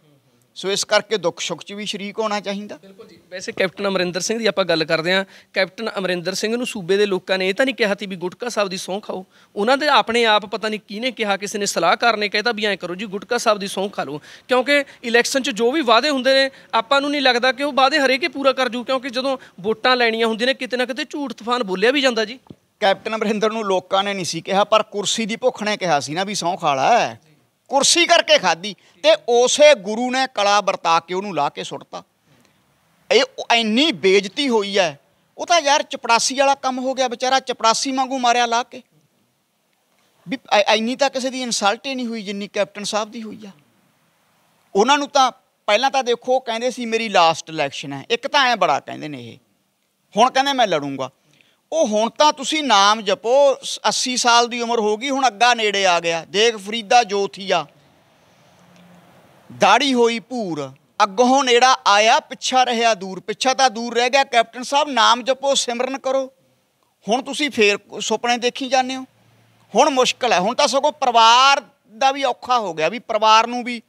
S1: ਸੋ ਇਸ ਕਰਕੇ ਦੁੱਖ ਸੁੱਖ
S2: 'ਚ ਵੀ ਸ਼ਰੀਕ ਹੋਣਾ ਚਾਹੀਦਾ ਬਿਲਕੁਲ ਜੀ ਵੈਸੇ ਕੈਪਟਨ ਅਮਰਿੰਦਰ ਸਿੰਘ ਦੀ ਆਪਾਂ ਗੱਲ ਕਰਦੇ ਆਂ ਕੈਪਟਨ ਅਮਰਿੰਦਰ ਸਿੰਘ ਨੂੰ ਸੂਬੇ ਦੇ ਲੋਕਾਂ ਨੇ ਇਹ ਤਾਂ ਨਹੀਂ ਕਿਹਾ ਸੀ ਵੀ ਗੁਟਕਾ ਸਾਹਿਬ ਦੀ ਸੌਂ ਖਾਓ ਉਹਨਾਂ ਦੇ ਆਪਣੇ ਆਪ ਪਤਾ ਨਹੀਂ ਕਿਹਨੇ ਕਿਹਾ ਕਿਸੇ ਨੇ ਸਲਾਹਕਾਰ ਨੇ ਕਹਿਤਾ ਵੀ ਐਂ ਕਰੋ ਜੀ ਗੁਟਕਾ ਸਾਹਿਬ ਦੀ ਸੌਂ ਖਾ ਲਓ ਕਿਉਂਕਿ ਇਲੈਕਸ਼ਨ 'ਚ ਜੋ ਵੀ ਵਾਅਦੇ ਹੁੰਦੇ ਨੇ ਆਪਾਂ ਨੂੰ ਨਹੀਂ ਲੱਗਦਾ ਕਿ ਉਹ ਵਾਅਦੇ ਹਰੇਕ ਪੂਰਾ ਕਰ ਜੂ ਕਿਉਂਕਿ ਜਦੋਂ ਵੋਟਾਂ ਲੈਣੀਆਂ ਹੁੰਦੀਆਂ ਨੇ ਕਿਤੇ ਨਾ ਕਿਤੇ ਝੂਠ ਤੂਫਾਨ ਬੋਲਿਆ ਵੀ ਜਾਂਦਾ ਜੀ ਕੈਪਟਨ ਅਮਰਿੰਦਰ ਨੂੰ ਲੋਕਾਂ ਨੇ ਨਹੀਂ ਸੀ ਕਿਹਾ ਪਰ ਕੁਰਸੀ ਦੀ ਭੁੱਖ ਨੇ ਕਿਹਾ ਸੀ ਨਾ ਵੀ ਸੌਂ
S1: ਖਾ ਲਾ ਕੁਰਸੀ ਕਰਕੇ ਖਾਦੀ ਤੇ ਉਸੇ ਗੁਰੂ ਨੇ ਕਲਾ ਵਰਤਾ ਕੇ ਉਹਨੂੰ ਲਾ ਕੇ ਸੁੱਟਤਾ ਇਹ ਇੰਨੀ ਬੇਇੱਜ਼ਤੀ ਹੋਈ ਹੈ ਉਹ ਤਾਂ ਯਾਰ ਚਪੜਾਸੀ ਵਾਲਾ ਕੰਮ ਹੋ ਗਿਆ ਵਿਚਾਰਾ ਚਪੜਾਸੀ ਵਾਂਗੂ ਮਾਰਿਆ ਲਾ ਕੇ ਵੀ ਇੰਨੀ ਤਾਂ ਕਿਸੇ ਦੀ ਇਨਸਲਟ ਹੀ ਨਹੀਂ ਹੋਈ ਜਿੰਨੀ ਕੈਪਟਨ ਸਾਹਿਬ ਦੀ ਹੋਈ ਆ ਉਹਨਾਂ ਨੂੰ ਤਾਂ ਪਹਿਲਾਂ ਤਾਂ ਦੇਖੋ ਕਹਿੰਦੇ ਸੀ ਮੇਰੀ ਲਾਸਟ ਇਲੈਕਸ਼ਨ ਹੈ ਇੱਕ ਤਾਂ ਐ ਬੜਾ ਕਹਿੰਦੇ ਨੇ ਇਹ ਹੁਣ ਕਹਿੰਦੇ ਮੈਂ ਲੜੂੰਗਾ ਉਹ ਹੁਣ ਤਾਂ ਤੁਸੀਂ ਨਾਮ ਜਪੋ 80 ਸਾਲ ਦੀ ਉਮਰ ਹੋ ਗਈ ਹੁਣ ਅੱਗਾ ਨੇੜੇ ਆ ਗਿਆ ਦੇਖ ਫਰੀਦਾ ਜੋਥੀਆ ਦਾੜੀ ਹੋਈ ਭੂਰ ਅੱਗੋਂ ਨੇੜਾ ਆਇਆ ਪਿੱਛਾ ਰਹਿਆ ਦੂਰ ਪਿੱਛਾ ਤਾਂ ਦੂਰ ਰਹਿ ਗਿਆ ਕੈਪਟਨ ਸਾਹਿਬ ਨਾਮ ਜਪੋ ਸਿਮਰਨ ਕਰੋ ਹੁਣ ਤੁਸੀਂ ਫੇਰ ਸੁਪਨੇ ਦੇਖੀ ਜਾਂਦੇ ਹੋ ਹੁਣ ਮੁਸ਼ਕਲ ਹੈ ਹੁਣ ਤਾਂ ਸਗੋਂ ਪਰਿਵਾਰ ਦਾ ਵੀ ਔਖਾ ਹੋ ਗਿਆ ਵੀ ਪਰਿਵਾਰ ਨੂੰ ਵੀ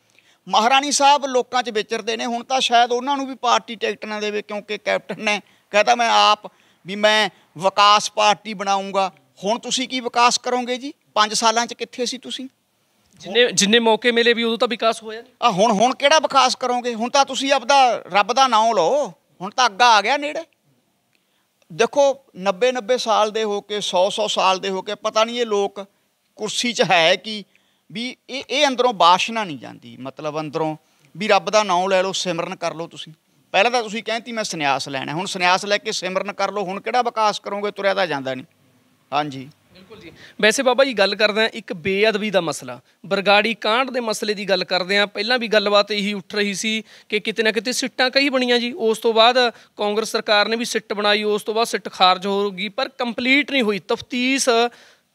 S1: ਮਹਾਰਾਣੀ ਸਾਹਿਬ ਲੋਕਾਂ 'ਚ ਵਿਚਰਦੇ ਨੇ ਹੁਣ ਤਾਂ ਸ਼ਾਇਦ ਉਹਨਾਂ ਨੂੰ ਵੀ ਪਾਰਟੀ ਟਿਕਟ ਨਾ ਦੇਵੇ ਕਿਉਂਕਿ ਕੈਪਟਨ ਨੇ ਕਹਤਾ ਮੈਂ ਆਪ ਵੀ ਮੈਂ ਵਿਕਾਸ ਪਾਰਟੀ ਬਣਾਉਂਗਾ ਹੁਣ ਤੁਸੀਂ ਕੀ ਵਿਕਾਸ ਕਰੋਗੇ ਜੀ 5 ਸਾਲਾਂ 'ਚ ਕਿੱਥੇ ਸੀ ਤੁਸੀਂ
S2: ਜਿੰਨੇ ਜਿੰਨੇ ਮੌਕੇ ਮਿਲੇ ਵੀ ਉਦੋਂ ਤਾਂ ਵਿਕਾਸ ਹੋਇਆ ਨਹੀਂ
S1: ਆ ਹੁਣ ਹੁਣ ਕਿਹੜਾ ਵਿਕਾਸ ਕਰੋਗੇ ਹੁਣ ਤਾਂ ਤੁਸੀਂ ਆਪਦਾ ਰੱਬ ਦਾ ਨਾਮ ਲਓ ਹੁਣ ਤਾਂ ਅੱਗਾ ਆ ਗਿਆ ਨੇੜੇ ਦੇਖੋ 90 90 ਸਾਲ ਦੇ ਹੋ ਕੇ 100 100 ਸਾਲ ਦੇ ਹੋ ਕੇ ਪਤਾ ਨਹੀਂ ਇਹ ਲੋਕ ਕੁਰਸੀ 'ਚ ਹੈ ਕਿ ਵੀ ਇਹ ਇਹ ਅੰਦਰੋਂ ਬਾਸ਼ਨਾ ਨਹੀਂ ਜਾਂਦੀ ਮਤਲਬ ਅੰਦਰੋਂ ਵੀ ਰੱਬ ਦਾ ਨਾਮ ਲੈ ਲਓ ਸਿਮਰਨ ਕਰ ਲਓ ਤੁਸੀਂ ਪਹਿਲਾਂ ਤਾਂ ਤੁਸੀਂ ਕਹਿੰਦੀ ਮੈਂ ਸੰਨਿਆਸ ਲੈਣਾ ਹੁਣ ਸੰਨਿਆਸ ਲੈ ਕੇ ਸਿਮਰਨ ਕਰ ਲਓ ਹੁਣ ਕਿਹੜਾ ਵਿਕਾਸ ਕਰੋਗੇ
S2: ਤੁਰਿਆ ਤਾਂ ਜਾਂਦਾ ਨਹੀਂ ਹਾਂਜੀ ਬਿਲਕੁਲ ਜੀ ਵੈਸੇ ਬਾਬਾ ਜੀ ਗੱਲ ਕਰਦੇ ਆ ਇੱਕ ਬੇਅਦਬੀ ਦਾ ਮਸਲਾ ਬਰਗਾੜੀ ਕਾਂਡ ਦੇ ਮਸਲੇ ਦੀ ਗੱਲ ਕਰਦੇ ਆ ਪਹਿਲਾਂ ਵੀ ਗੱਲਬਾਤ ਇਹੀ ਉੱਠ ਰਹੀ ਸੀ ਕਿ ਕਿਤੇ ਨਾ ਕਿਤੇ ਸਿੱਟਾਂ ਕਈ ਬਣੀਆਂ ਜੀ ਉਸ ਤੋਂ ਬਾਅਦ ਕਾਂਗਰਸ ਸਰਕਾਰ ਨੇ ਵੀ ਸਿੱਟ ਬਣਾਈ ਉਸ ਤੋਂ ਬਾਅਦ ਸਿੱਟ ਖਾਰਜ ਹੋ ਗਈ ਪਰ ਕੰਪਲੀਟ ਨਹੀਂ ਹੋਈ ਤਫਤੀਸ਼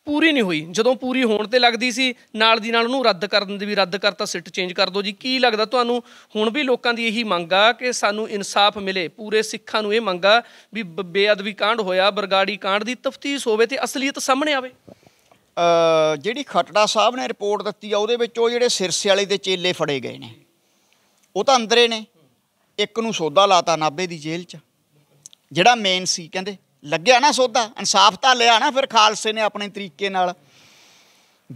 S2: ਪੂਰੀ ਨਹੀਂ ਹੋਈ ਜਦੋਂ ਪੂਰੀ ਹੋਣ ਤੇ ਲੱਗਦੀ ਸੀ ਨਾਲ ਦੀ ਨਾਲ ਉਹਨੂੰ ਰੱਦ ਕਰ ਦਿੰਦੇ ਵੀ ਰੱਦ ਕਰਤਾ ਸਿੱਟ ਚੇਂਜ ਕਰ ਦਿਓ ਜੀ ਕੀ ਲੱਗਦਾ ਤੁਹਾਨੂੰ ਹੁਣ ਵੀ ਲੋਕਾਂ ਦੀ ਇਹੀ ਮੰਗ ਆ ਕਿ ਸਾਨੂੰ ਇਨਸਾਫ ਮਿਲੇ ਪੂਰੇ ਸਿੱਖਾਂ ਨੂੰ ਇਹ ਮੰਗ ਆ ਵੀ ਬੇਅਦਬੀ ਕਾਂਡ ਹੋਇਆ ਬਰਗਾੜੀ ਕਾਂਡ ਦੀ ਤਫਤੀਸ਼ ਹੋਵੇ ਤੇ ਅਸਲੀਅਤ ਸਾਹਮਣੇ ਆਵੇ ਜਿਹੜੀ ਖਟੜਾ ਸਾਹਿਬ ਨੇ
S1: ਰਿਪੋਰਟ ਦਿੱਤੀ ਆ ਉਹਦੇ ਵਿੱਚ ਉਹ ਜਿਹੜੇ ਸਿਰਸੇ ਵਾਲੇ ਦੇ ਚੇਲੇ ਫੜੇ ਗਏ ਨੇ ਉਹ ਤਾਂ ਅੰਦਰੇ ਨੇ ਇੱਕ ਨੂੰ ਸੋਦਾ ਲਾਤਾ ਨਾਬੇ ਦੀ ਜੇਲ੍ਹ 'ਚ ਜਿਹੜਾ ਮੇਨ ਸੀ ਕਹਿੰਦੇ ਲੱਗਿਆ ਨਾ ਸੋਧਾ ਇਨਸਾਫ ਤਾਂ ਲਿਆ ਨਾ ਫਿਰ ਖਾਲਸੇ ਨੇ ਆਪਣੇ ਤਰੀਕੇ ਨਾਲ